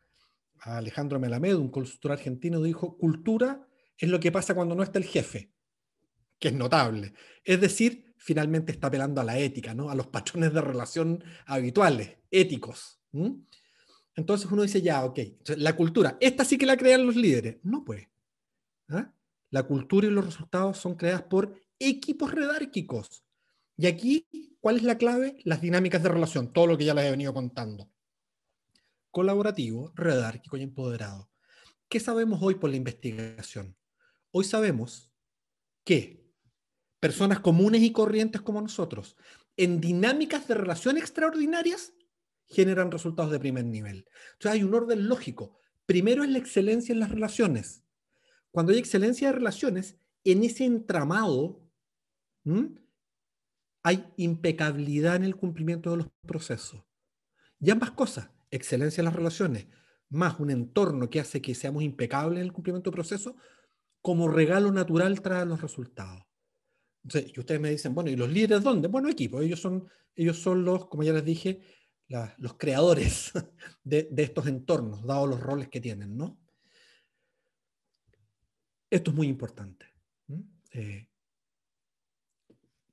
Alejandro Melamed, un consultor argentino, dijo, cultura es lo que pasa cuando no está el jefe, que es notable. Es decir, finalmente está apelando a la ética, ¿no? a los patrones de relación habituales, éticos. Entonces uno dice, ya, ok, la cultura, esta sí que la crean los líderes. No, pues. ¿ah? La cultura y los resultados son creadas por equipos redárquicos. Y aquí ¿Cuál es la clave? Las dinámicas de relación, todo lo que ya les he venido contando. Colaborativo, redárquico y empoderado. ¿Qué sabemos hoy por la investigación? Hoy sabemos que personas comunes y corrientes como nosotros, en dinámicas de relación extraordinarias, generan resultados de primer nivel. Entonces hay un orden lógico. Primero es la excelencia en las relaciones. Cuando hay excelencia de relaciones, en ese entramado hay impecabilidad en el cumplimiento de los procesos. Y ambas cosas, excelencia en las relaciones, más un entorno que hace que seamos impecables en el cumplimiento de procesos, como regalo natural trae los resultados. y ustedes me dicen, bueno, ¿y los líderes dónde? Bueno, equipo, ellos son, ellos son los, como ya les dije, los creadores de, estos entornos, dados los roles que tienen, ¿no? Esto es muy importante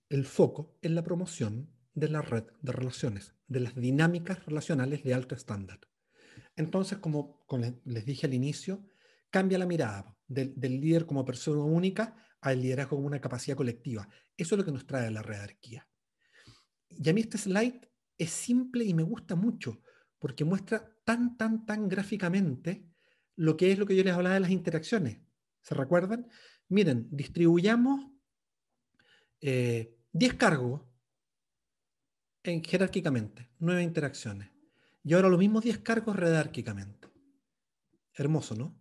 el foco en la promoción de la red de relaciones, de las dinámicas relacionales de alto estándar. Entonces, como, les dije al inicio, cambia la mirada del, líder como persona única al liderazgo como una capacidad colectiva. Eso es lo que nos trae la redarquía. Y a mí este slide es simple y me gusta mucho porque muestra tan, tan, tan gráficamente lo que es lo que yo les hablaba de las interacciones. ¿Se recuerdan? Miren, distribuyamos eh, 10 cargos en, jerárquicamente, 9 interacciones. Y ahora los mismos 10 cargos redárquicamente. Hermoso, ¿no?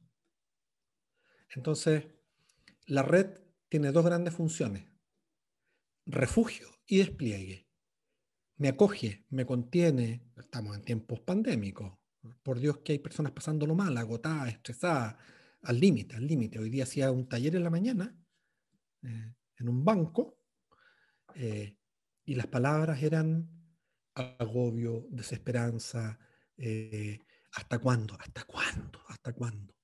Entonces, la red tiene dos grandes funciones. Refugio y despliegue. Me acoge, me contiene. Estamos en tiempos pandémicos. Por Dios que hay personas pasándolo mal, agotadas, estresadas, al límite, al límite. Hoy día hacía un taller en la mañana, eh, en un banco, eh, y las palabras eran agobio, desesperanza, eh, ¿hasta cuándo? ¿Hasta cuándo? ¿Hasta cuándo?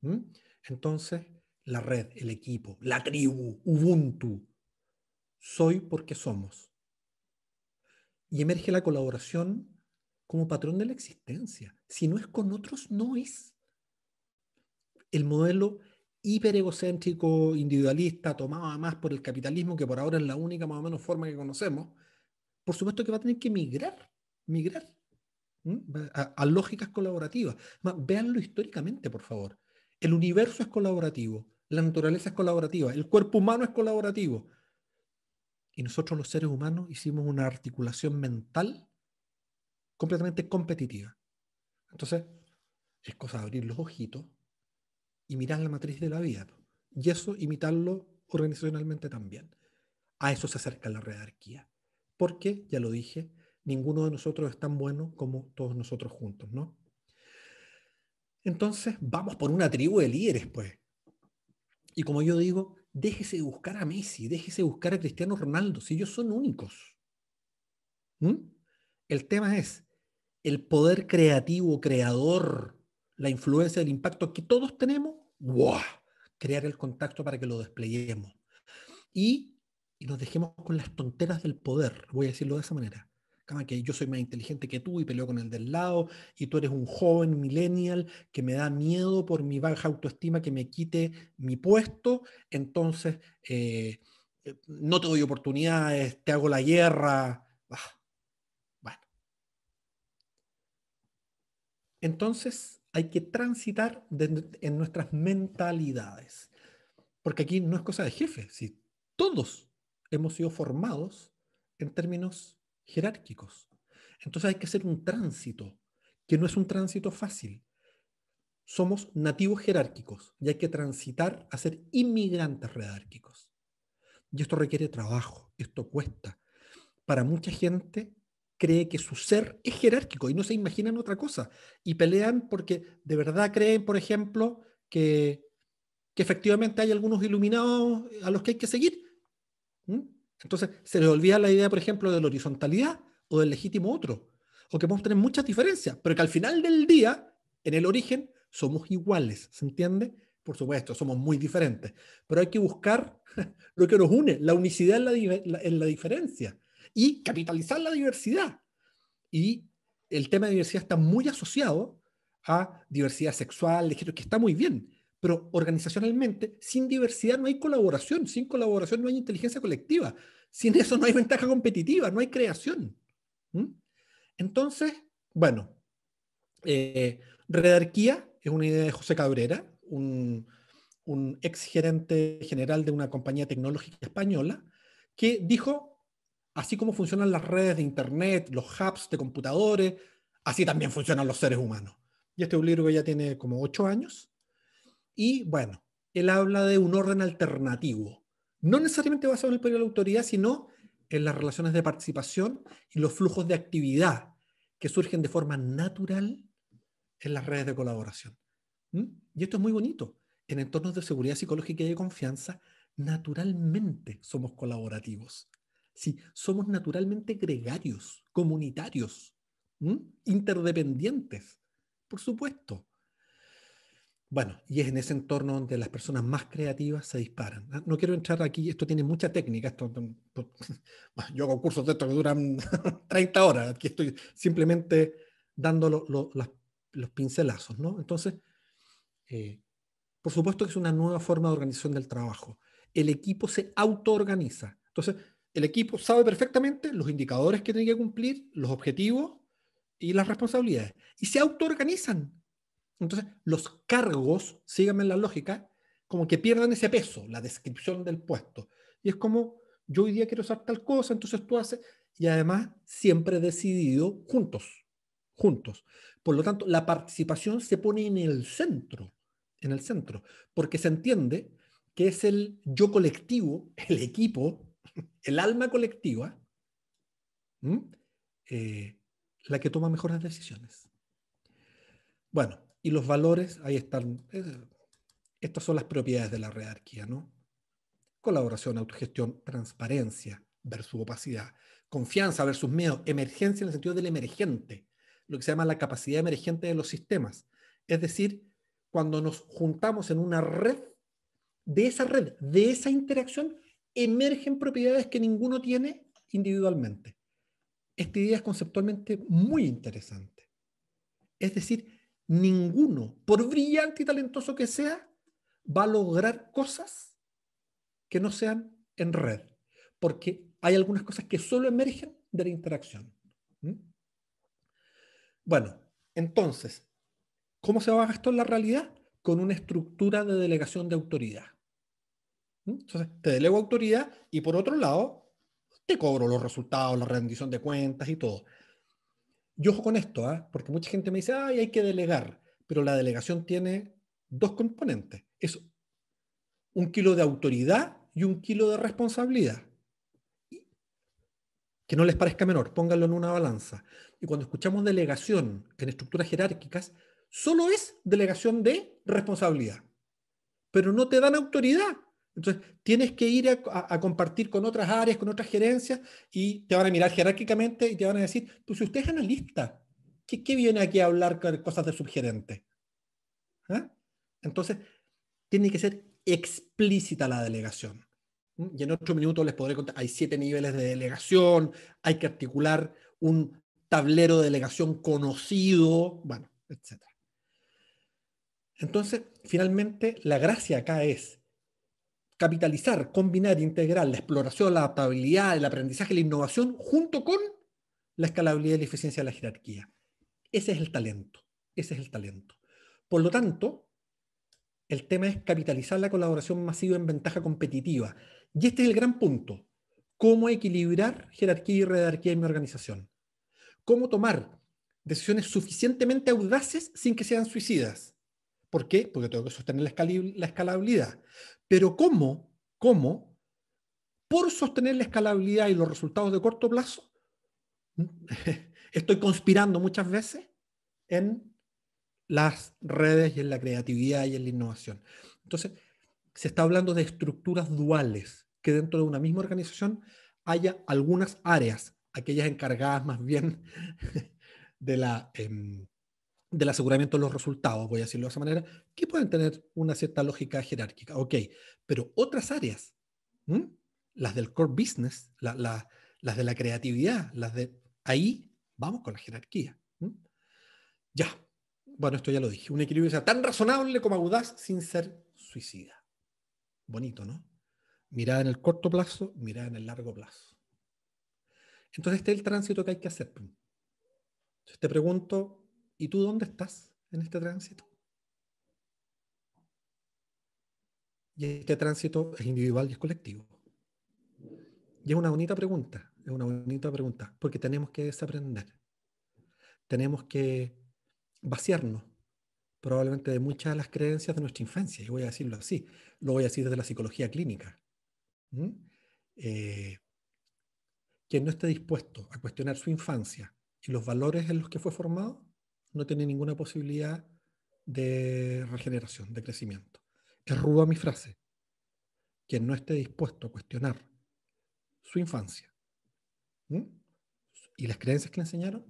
¿Mm? Entonces, la red, el equipo, la tribu, Ubuntu, soy porque somos. Y emerge la colaboración como patrón de la existencia. Si no es con otros, no es. El modelo, egocéntrico, individualista, tomado además por el capitalismo, que por ahora es la única más o menos forma que conocemos, por supuesto que va a tener que migrar, migrar a, lógicas colaborativas. veanlo históricamente, por favor. El universo es colaborativo, la naturaleza es colaborativa, el cuerpo humano es colaborativo. Y nosotros los seres humanos hicimos una articulación mental completamente competitiva. Entonces, es cosa de abrir los ojitos y mirar la matriz de la vida. Y eso, imitarlo organizacionalmente también. A eso se acerca la redarquía. Porque, ya lo dije, ninguno de nosotros es tan bueno como todos nosotros juntos, ¿no? Entonces, vamos por una tribu de líderes, pues. Y como yo digo, déjese buscar a Messi, déjese buscar a Cristiano Ronaldo, si ellos son únicos. ¿Mm? El tema es el poder creativo, creador, la influencia, el impacto que todos tenemos, crear el contacto para que lo despleguemos. Y, nos dejemos con las tonteras del poder, voy a decirlo de esa manera. que yo soy más inteligente que tú y peleo con el del lado, y tú eres un joven millennial que me da miedo por mi baja autoestima que me quite mi puesto, entonces eh, eh, no te doy oportunidades, te hago la guerra. Ah, bueno. Entonces, hay que transitar en nuestras mentalidades. Porque aquí no es cosa de jefe, si todos hemos sido formados en términos jerárquicos. Entonces hay que hacer un tránsito, que no es un tránsito fácil. Somos nativos jerárquicos y hay que transitar a ser inmigrantes jerárquicos. Y esto requiere trabajo, esto cuesta. Para mucha gente cree que su ser es jerárquico y no se imaginan otra cosa. Y pelean porque de verdad creen, por ejemplo, que, efectivamente hay algunos iluminados a los que hay que seguir. Entonces, se les olvida la idea, por ejemplo, de la horizontalidad o del legítimo otro, o que podemos tener muchas diferencias, pero que al final del día, en el origen, somos iguales, ¿se entiende? Por supuesto, somos muy diferentes, pero hay que buscar lo que nos une, la unicidad en la diferencia y capitalizar la diversidad. Y el tema de diversidad está muy asociado a diversidad sexual, de que está muy bien, pero organizacionalmente, sin diversidad no hay colaboración, sin colaboración no hay inteligencia colectiva, sin eso no hay ventaja competitiva, no hay creación. Entonces, bueno, eh, redarquía es una idea de José Cabrera, un, un ex gerente general de una compañía tecnológica española, que dijo así como funcionan las redes de Internet, los hubs de computadores, así también funcionan los seres humanos. Y este es un libro que ya tiene como ocho años. Y bueno, él habla de un orden alternativo, no necesariamente basado en el poder de la autoridad, sino en las relaciones de participación y los flujos de actividad que surgen de forma natural en las redes de colaboración. ¿Mm? Y esto es muy bonito. En entornos de seguridad psicológica y de confianza, naturalmente somos colaborativos. Sí, somos naturalmente gregarios, comunitarios, interdependientes, por supuesto. Bueno, y es en ese entorno donde las personas más creativas se disparan. ¿ah? No quiero entrar aquí, esto tiene mucha técnica. Esto, yo hago cursos de esto que duran 30 horas, aquí estoy simplemente dando los pincelazos, ¿no? Entonces, eh, por supuesto que es una nueva forma de organización del trabajo. El equipo se autoorganiza. Entonces, el equipo sabe perfectamente los indicadores que tiene que cumplir, los objetivos y las responsabilidades. Y se autoorganizan. Entonces, los cargos, síganme la lógica, como que pierdan ese peso, la descripción del puesto. Y es como, yo hoy día quiero usar tal cosa, entonces tú haces. Y además, siempre he decidido juntos, juntos. Por lo tanto, la participación se pone en el centro, en el centro, porque se entiende que es el yo colectivo, el equipo, el alma colectiva, eh, la que toma mejores decisiones. Bueno, y los valores, ahí están. Eh, estas son las propiedades de la redarquía, ¿no? Colaboración, autogestión, transparencia versus opacidad, confianza versus miedo, emergencia en el sentido del emergente, lo que se llama la capacidad emergente de los sistemas. Es decir, cuando nos juntamos en una red, de esa red, de esa interacción, emergen propiedades que ninguno tiene individualmente. Esta idea es conceptualmente muy interesante. Es decir, ninguno, por brillante y talentoso que sea, va a lograr cosas que no sean en red, porque hay algunas cosas que solo emergen de la interacción. ¿Mm? Bueno, entonces, ¿cómo se va a esto la realidad? Con una estructura de delegación de autoridad. ¿Mm? Entonces, te delego autoridad y por otro lado, te cobro los resultados, la rendición de cuentas y todo. Yo ojo con esto, ¿ah? porque mucha gente me dice, ay, hay que delegar, pero la delegación tiene dos componentes. Es un kilo de autoridad y un kilo de responsabilidad. Que no les parezca menor, pónganlo en una balanza. Y cuando escuchamos delegación en estructuras jerárquicas, solo es delegación de responsabilidad. Pero no te dan autoridad, entonces, tienes que ir a, compartir con otras áreas, con otras gerencias, y te van a mirar jerárquicamente y te van a decir, pues si usted es analista, ¿qué, viene aquí a hablar cosas de subgerente? ¿Ah? Entonces, tiene que ser explícita la delegación. Y en otro minuto les podré contar, hay siete niveles de delegación, hay que articular un tablero de delegación conocido, bueno, etc. Entonces, finalmente, la gracia acá es capitalizar, combinar, integrar la exploración, la adaptabilidad, el aprendizaje, la innovación, junto con la escalabilidad y la eficiencia de la jerarquía. Ese es el talento, ese es el talento. Por lo tanto, el tema es capitalizar la colaboración masiva en ventaja competitiva. Y este es el gran punto. ¿Cómo equilibrar jerarquía y redarquía en mi organización? ¿Cómo tomar decisiones suficientemente audaces sin que sean suicidas? ¿Por qué? Porque tengo que sostener la, escalabilidad. Pero ¿cómo? ¿Cómo? Por sostener la escalabilidad y los resultados de corto plazo, estoy conspirando muchas veces en las redes y en la creatividad y en la innovación. Entonces, se está hablando de estructuras duales, que dentro de una misma organización haya algunas áreas, aquellas encargadas más bien de la, em, del aseguramiento de los resultados, voy a decirlo de esa manera, que pueden tener una cierta lógica jerárquica, ok, pero otras áreas, las del core business, las de la creatividad, las de ahí vamos con la jerarquía. Ya, bueno, esto ya lo dije, un equilibrio sea tan razonable como audaz sin ser suicida. Bonito, ¿no? Mirada en el corto plazo, mirada en el largo plazo. Entonces este es el tránsito que hay que hacer. te pregunto, ¿Y tú dónde estás en este tránsito? Y este tránsito es individual y es colectivo. Y es una bonita pregunta, es una bonita pregunta, porque tenemos que desaprender. Tenemos que vaciarnos probablemente de muchas de las creencias de nuestra infancia, y voy a decirlo así, lo voy a decir desde la psicología clínica. Eh, quien no esté dispuesto a cuestionar su infancia y los valores en los que fue formado, no tiene ninguna posibilidad de regeneración, de crecimiento. Que mi frase. Quien no esté dispuesto a cuestionar su infancia y las creencias que le enseñaron,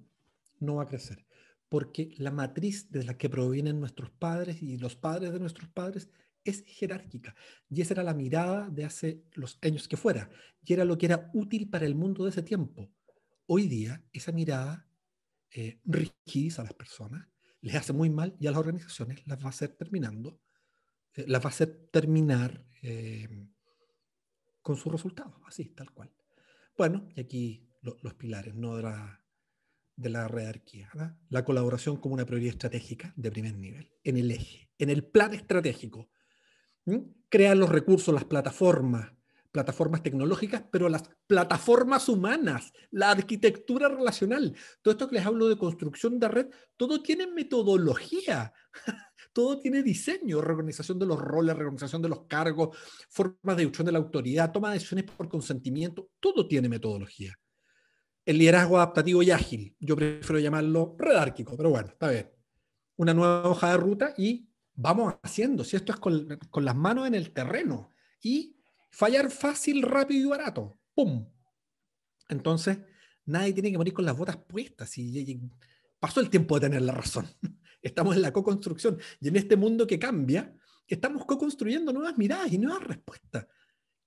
no va a crecer. Porque la matriz de la que provienen nuestros padres y los padres de nuestros padres es jerárquica. Y esa era la mirada de hace los años que fuera. Y era lo que era útil para el mundo de ese tiempo. Hoy día, esa mirada eh, a las personas, les hace muy mal y a las organizaciones las va a hacer terminando, eh, las va a hacer terminar eh, con sus resultados, así, tal cual. Bueno, y aquí los pilares, ¿no? De la, de la rearquía, ¿verdad? la colaboración como una prioridad estratégica de primer nivel, en el eje, en el plan estratégico. ¿Mm? Crear los recursos, las plataformas, plataformas tecnológicas, pero las plataformas humanas, la arquitectura relacional, todo esto que les hablo de construcción de red, todo tiene metodología, todo tiene diseño, reorganización de los roles, reorganización de los cargos, formas de ejecución de la autoridad, toma de decisiones por consentimiento, todo tiene metodología. El liderazgo adaptativo y ágil, yo prefiero llamarlo redárquico, pero bueno, está bien. Una nueva hoja de ruta y vamos haciendo, si esto es con las manos en el terreno y Fallar fácil, rápido y barato. ¡Pum! Entonces, nadie tiene que morir con las botas puestas. Y, pasó el tiempo de tener la razón. Estamos en la co-construcción. Y en este mundo que cambia, estamos co-construyendo nuevas miradas y nuevas respuestas.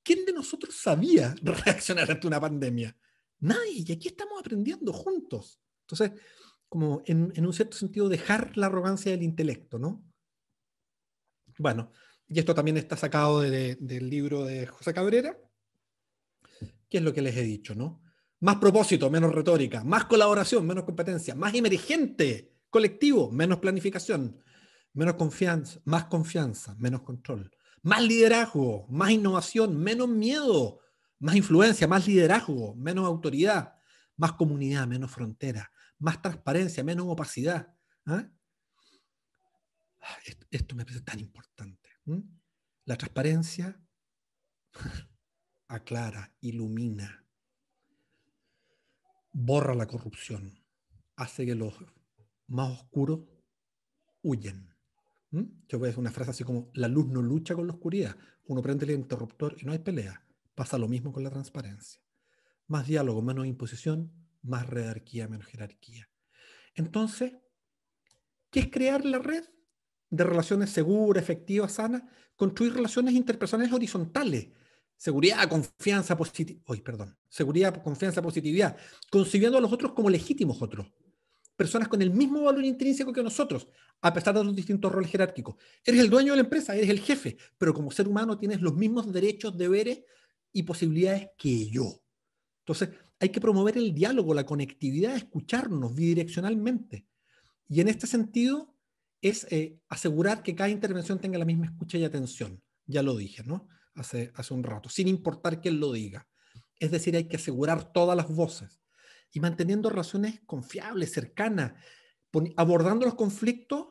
¿Quién de nosotros sabía reaccionar ante una pandemia? Nadie. Y aquí estamos aprendiendo juntos. Entonces, como en un cierto sentido, dejar la arrogancia del intelecto, ¿no? Bueno, y esto también está sacado del libro de José Cabrera, ¿Qué es lo que les he dicho, ¿no? Más propósito, menos retórica, más colaboración, menos competencia, más emergente, colectivo, menos planificación, menos confianza, más confianza, menos control, más liderazgo, más innovación, menos miedo, más influencia, más liderazgo, menos autoridad, más comunidad, menos frontera, más transparencia, menos opacidad. ¿ah? Esto me parece tan importante. ¿Mm? La transparencia aclara, ilumina, borra la corrupción, hace que los más oscuros huyen. ¿Mm? Yo voy a decir una frase así como, la luz no lucha con la oscuridad, uno prende el interruptor y no hay pelea. Pasa lo mismo con la transparencia. Más diálogo, menos imposición, más redarquía, menos jerarquía. Entonces, ¿qué es crear la red? de relaciones seguras, efectivas, sanas, construir relaciones interpersonales horizontales. Seguridad, confianza, positividad. Hoy, perdón. Seguridad, confianza, positividad. Concibiendo a los otros como legítimos otros. Personas con el mismo valor intrínseco que nosotros, a pesar de los distintos roles jerárquicos. Eres el dueño de la empresa, eres el jefe, pero como ser humano tienes los mismos derechos, deberes y posibilidades que yo. Entonces, hay que promover el diálogo, la conectividad, escucharnos bidireccionalmente. Y en este sentido, es eh, asegurar que cada intervención tenga la misma escucha y atención. Ya lo dije, ¿no? Hace, hace un rato, sin importar quién lo diga. Es decir, hay que asegurar todas las voces y manteniendo relaciones confiables, cercanas, abordando los conflictos,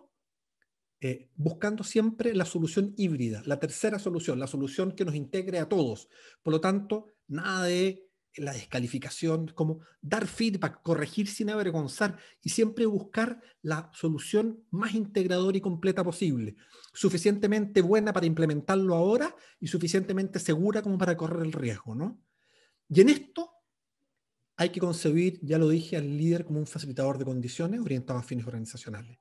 eh, buscando siempre la solución híbrida, la tercera solución, la solución que nos integre a todos. Por lo tanto, nada de la descalificación, como dar feedback, corregir sin avergonzar y siempre buscar la solución más integradora y completa posible, suficientemente buena para implementarlo ahora y suficientemente segura como para correr el riesgo, ¿no? Y en esto hay que concebir, ya lo dije, al líder como un facilitador de condiciones orientado a fines organizacionales.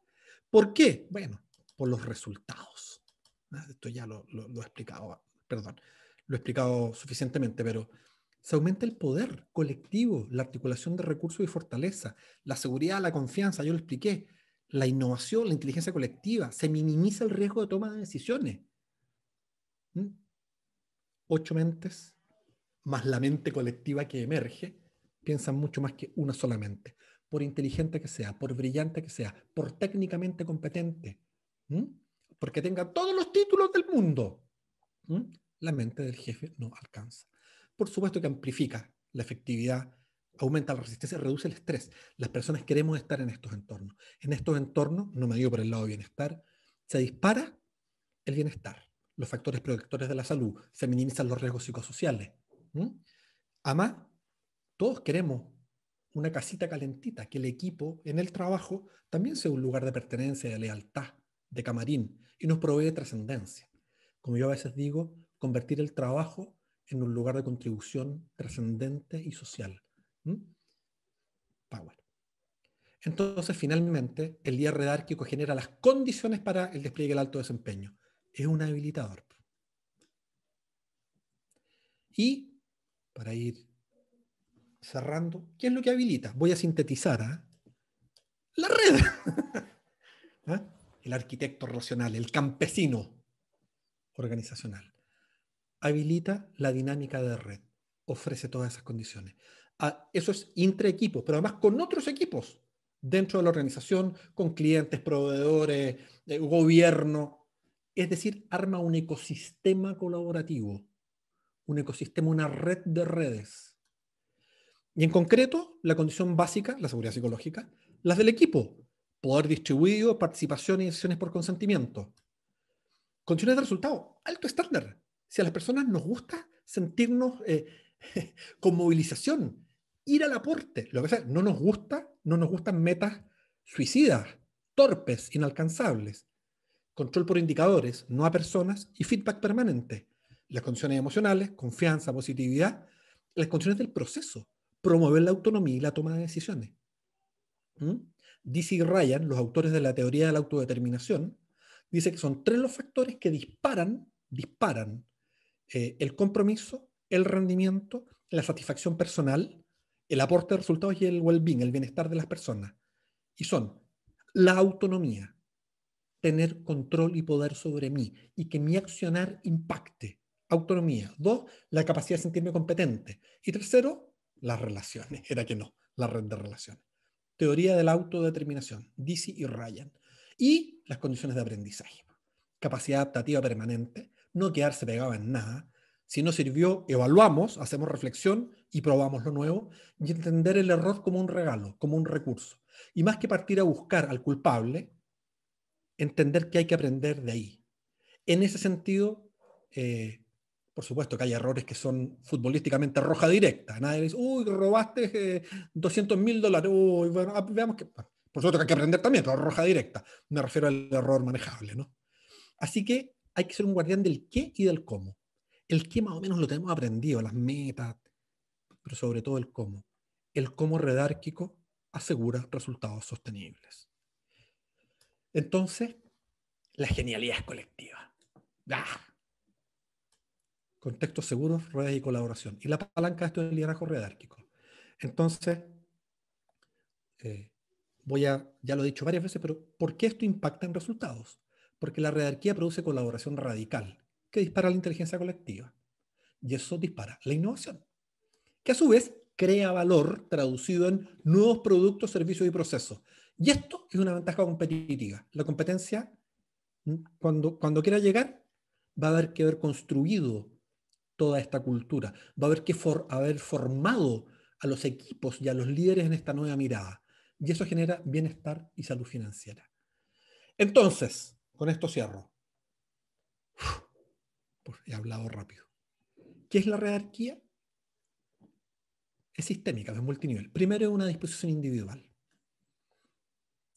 ¿Por qué? Bueno, por los resultados. Ah, esto ya lo, lo, he explicado, perdón, lo he explicado suficientemente, pero se aumenta el poder colectivo, la articulación de recursos y fortaleza, la seguridad, la confianza, yo lo expliqué, la innovación, la inteligencia colectiva, se minimiza el riesgo de toma de decisiones. ¿Mm? Ocho mentes, más la mente colectiva que emerge, piensan mucho más que una solamente, por inteligente que sea, por brillante que sea, por técnicamente competente, ¿Mm? porque tenga todos los títulos del mundo. ¿Mm? La mente del jefe no alcanza por supuesto que amplifica la efectividad, aumenta la resistencia, reduce el estrés. Las personas queremos estar en estos entornos. En estos entornos, no me digo por el lado de bienestar, se dispara el bienestar. Los factores protectores de la salud se minimizan los riesgos psicosociales. Además, todos queremos una casita calentita, que el equipo en el trabajo también sea un lugar de pertenencia, de lealtad, de camarín, y nos provee trascendencia. Como yo a veces digo, convertir el trabajo en un lugar de contribución trascendente y social. Power. Entonces, finalmente, el día redárquico genera las condiciones para el despliegue del alto desempeño. Es un habilitador. Y, para ir cerrando, ¿qué es lo que habilita? Voy a sintetizar. ¿ah? La red. ¿Ah? El arquitecto racional el campesino organizacional habilita la dinámica de red, ofrece todas esas condiciones. Ah, eso es intra equipos, pero además con otros equipos dentro de la organización, con clientes, proveedores, eh, gobierno. Es decir, arma un ecosistema colaborativo, un ecosistema, una red de redes. Y en concreto, la condición básica, la seguridad psicológica, las del equipo, poder distribuido, participación y decisiones por consentimiento. Condiciones de resultado, alto estándar, si a las personas nos gusta sentirnos eh, con movilización, ir al aporte. Lo que sea, no nos gusta, no nos gustan metas suicidas, torpes, inalcanzables. Control por indicadores, no a personas y feedback permanente. Las condiciones emocionales, confianza, positividad, las condiciones del proceso, promover la autonomía y la toma de decisiones. ¿Mm? Dizzy Ryan, los autores de la teoría de la autodeterminación, dice que son tres los factores que disparan, disparan eh, el compromiso, el rendimiento, la satisfacción personal, el aporte de resultados y el well-being, el bienestar de las personas. Y son la autonomía, tener control y poder sobre mí y que mi accionar impacte. Autonomía. Dos, la capacidad de sentirme competente. Y tercero, las relaciones. Era que no, la red de relaciones. Teoría de la autodeterminación, Dizzy y Ryan. Y las condiciones de aprendizaje. Capacidad adaptativa permanente, no quedarse pegado en nada. Si no sirvió, evaluamos, hacemos reflexión y probamos lo nuevo y entender el error como un regalo, como un recurso. Y más que partir a buscar al culpable, entender que hay que aprender de ahí. En ese sentido, eh, por supuesto que hay errores que son futbolísticamente roja directa. Nadie dice, uy, robaste 200 eh, mil dólares. Uy, ah, por supuesto que hay que aprender también, pero roja directa. Me refiero al error manejable, ¿no? Así que hay que ser un guardián del qué y del cómo. El qué más o menos lo tenemos aprendido, las metas, pero sobre todo el cómo. El cómo redárquico asegura resultados sostenibles. Entonces, la genialidad es colectiva. ¡Ah! Contextos seguros, redes y colaboración. Y la palanca de esto es el liderazgo redárquico. Entonces, eh, voy a, ya lo he dicho varias veces, pero ¿por qué esto impacta en resultados? porque la redarquía produce colaboración radical, que dispara la inteligencia colectiva. Y eso dispara la innovación, que a su vez crea valor traducido en nuevos productos, servicios y procesos. Y esto es una ventaja competitiva. La competencia, mm, cuando, cuando quiera llegar, va a haber que haber construido toda esta cultura, va a haber que haber formado a los equipos y a los líderes en esta nueva mirada. Y eso genera bienestar y salud financiera. Entonces, con esto cierro. he hablado rápido. ¿Qué es la jerarquía? Es sistémica, es multinivel. Primero es una disposición individual.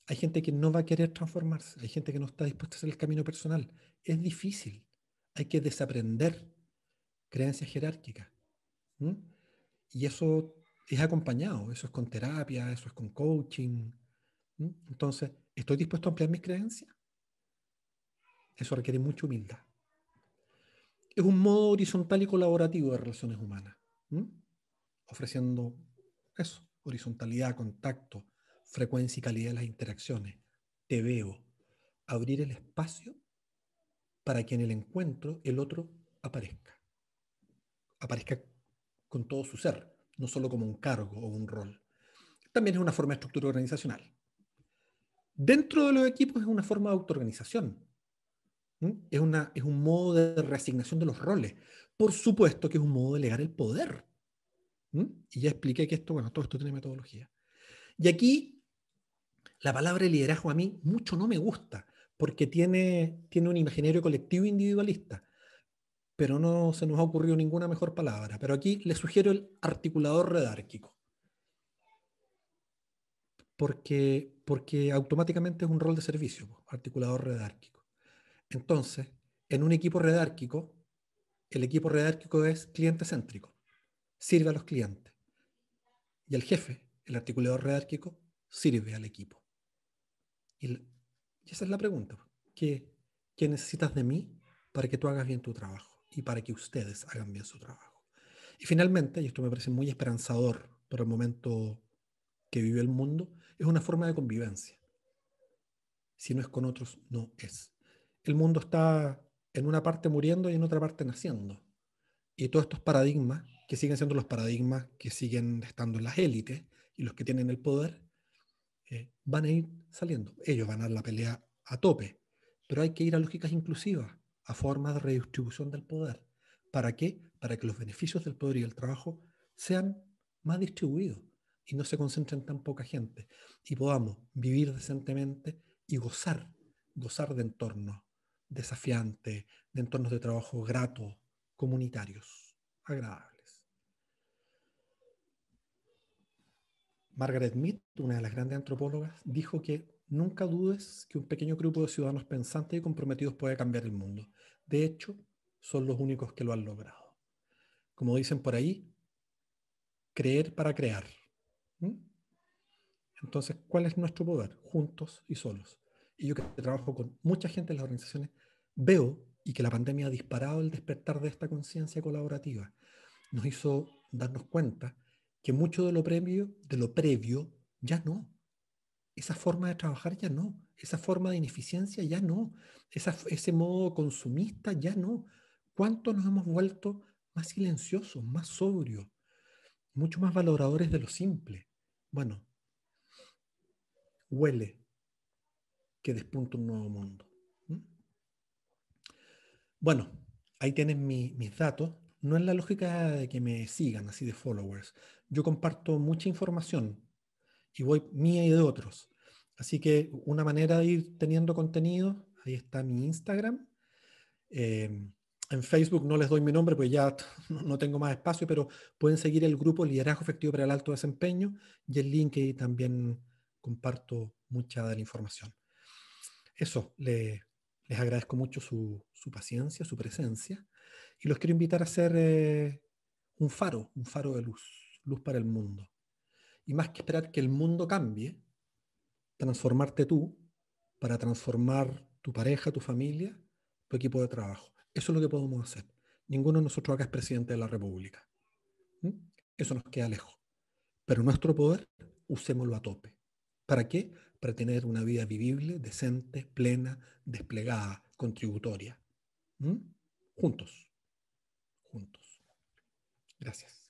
Hay gente que no va a querer transformarse, hay gente que no está dispuesta a hacer el camino personal. Es difícil. Hay que desaprender creencias jerárquicas. Y eso es acompañado, eso es con terapia, eso es con coaching. Entonces, ¿estoy dispuesto a ampliar mis creencias? Eso requiere mucha humildad. Es un modo horizontal y colaborativo de relaciones humanas, ofreciendo eso, horizontalidad, contacto, frecuencia y calidad de las interacciones. Te veo. Abrir el espacio para que en el encuentro el otro aparezca. Aparezca con todo su ser, no solo como un cargo o un rol. También es una forma de estructura organizacional. Dentro de los equipos es una forma de autoorganización, es, una, es un modo de reasignación de los roles. Por supuesto que es un modo de legar el poder. Y ya expliqué que esto, bueno, todo esto tiene metodología. Y aquí la palabra liderazgo a mí mucho no me gusta, porque tiene, tiene un imaginario colectivo individualista, pero no se nos ha ocurrido ninguna mejor palabra. Pero aquí le sugiero el articulador redárquico, porque, porque automáticamente es un rol de servicio, articulador redárquico. Entonces, en un equipo redárquico, el equipo redárquico es cliente céntrico, sirve a los clientes. Y el jefe, el articulador redárquico, sirve al equipo. Y, esa es la pregunta. ¿Qué, ¿Qué necesitas de mí para que tú hagas bien tu trabajo y para que ustedes hagan bien su trabajo? Y finalmente, y esto me parece muy esperanzador por el momento que vive el mundo, es una forma de convivencia. Si no es con otros, no es el mundo está en una parte muriendo y en otra parte naciendo. Y todos estos paradigmas, que siguen siendo los paradigmas que siguen estando en las élites y los que tienen el poder, eh, van a ir saliendo. Ellos van a dar la pelea a tope, pero hay que ir a lógicas inclusivas, a formas de redistribución del poder. ¿Para qué? Para que los beneficios del poder y el trabajo sean más distribuidos y no se concentren tan poca gente y podamos vivir decentemente y gozar, gozar de entornos desafiante, de entornos de trabajo grato, comunitarios, agradables. Margaret Mead, una de las grandes antropólogas, dijo que nunca dudes que un pequeño grupo de ciudadanos pensantes y comprometidos puede cambiar el mundo. De hecho, son los únicos que lo han logrado. Como dicen por ahí, creer para crear. ¿Mm? Entonces, ¿cuál es nuestro poder? Juntos y solos. Y yo que trabajo con mucha gente en las organizaciones, veo, y que la pandemia ha disparado el despertar de esta conciencia colaborativa, nos hizo darnos cuenta que mucho de lo previo, de lo previo, ya no. Esa forma de trabajar ya no. Esa forma de ineficiencia ya no. ese modo consumista ya no. ¿Cuánto nos hemos vuelto más silenciosos, más sobrios, mucho más valoradores de lo simple? Bueno, huele que despunta un nuevo mundo. Bueno, ahí tienen mis datos. No es la lógica de que me sigan así de followers. Yo comparto mucha información y voy mía y de otros. Así que una manera de ir teniendo contenido, ahí está mi Instagram. Em, en Facebook no les doy mi nombre, porque ya no tengo más espacio, pero pueden seguir el grupo Liderazgo Efectivo para el Alto Desempeño y el link ahí también comparto mucha de la información. Eso, le, les agradezco mucho su, su paciencia, su presencia y los quiero invitar a ser eh, un faro, un faro de luz, luz para el mundo. Y más que esperar que el mundo cambie, transformarte tú para transformar tu pareja, tu familia, tu equipo de trabajo. Eso es lo que podemos hacer. Ninguno de nosotros acá es presidente de la República. ¿Mm? Eso nos queda lejos. Pero nuestro poder, usémoslo a tope. ¿Para qué? para tener una vida vivible, decente, plena, desplegada, contributoria. ¿Mm? Juntos. Juntos. Gracias.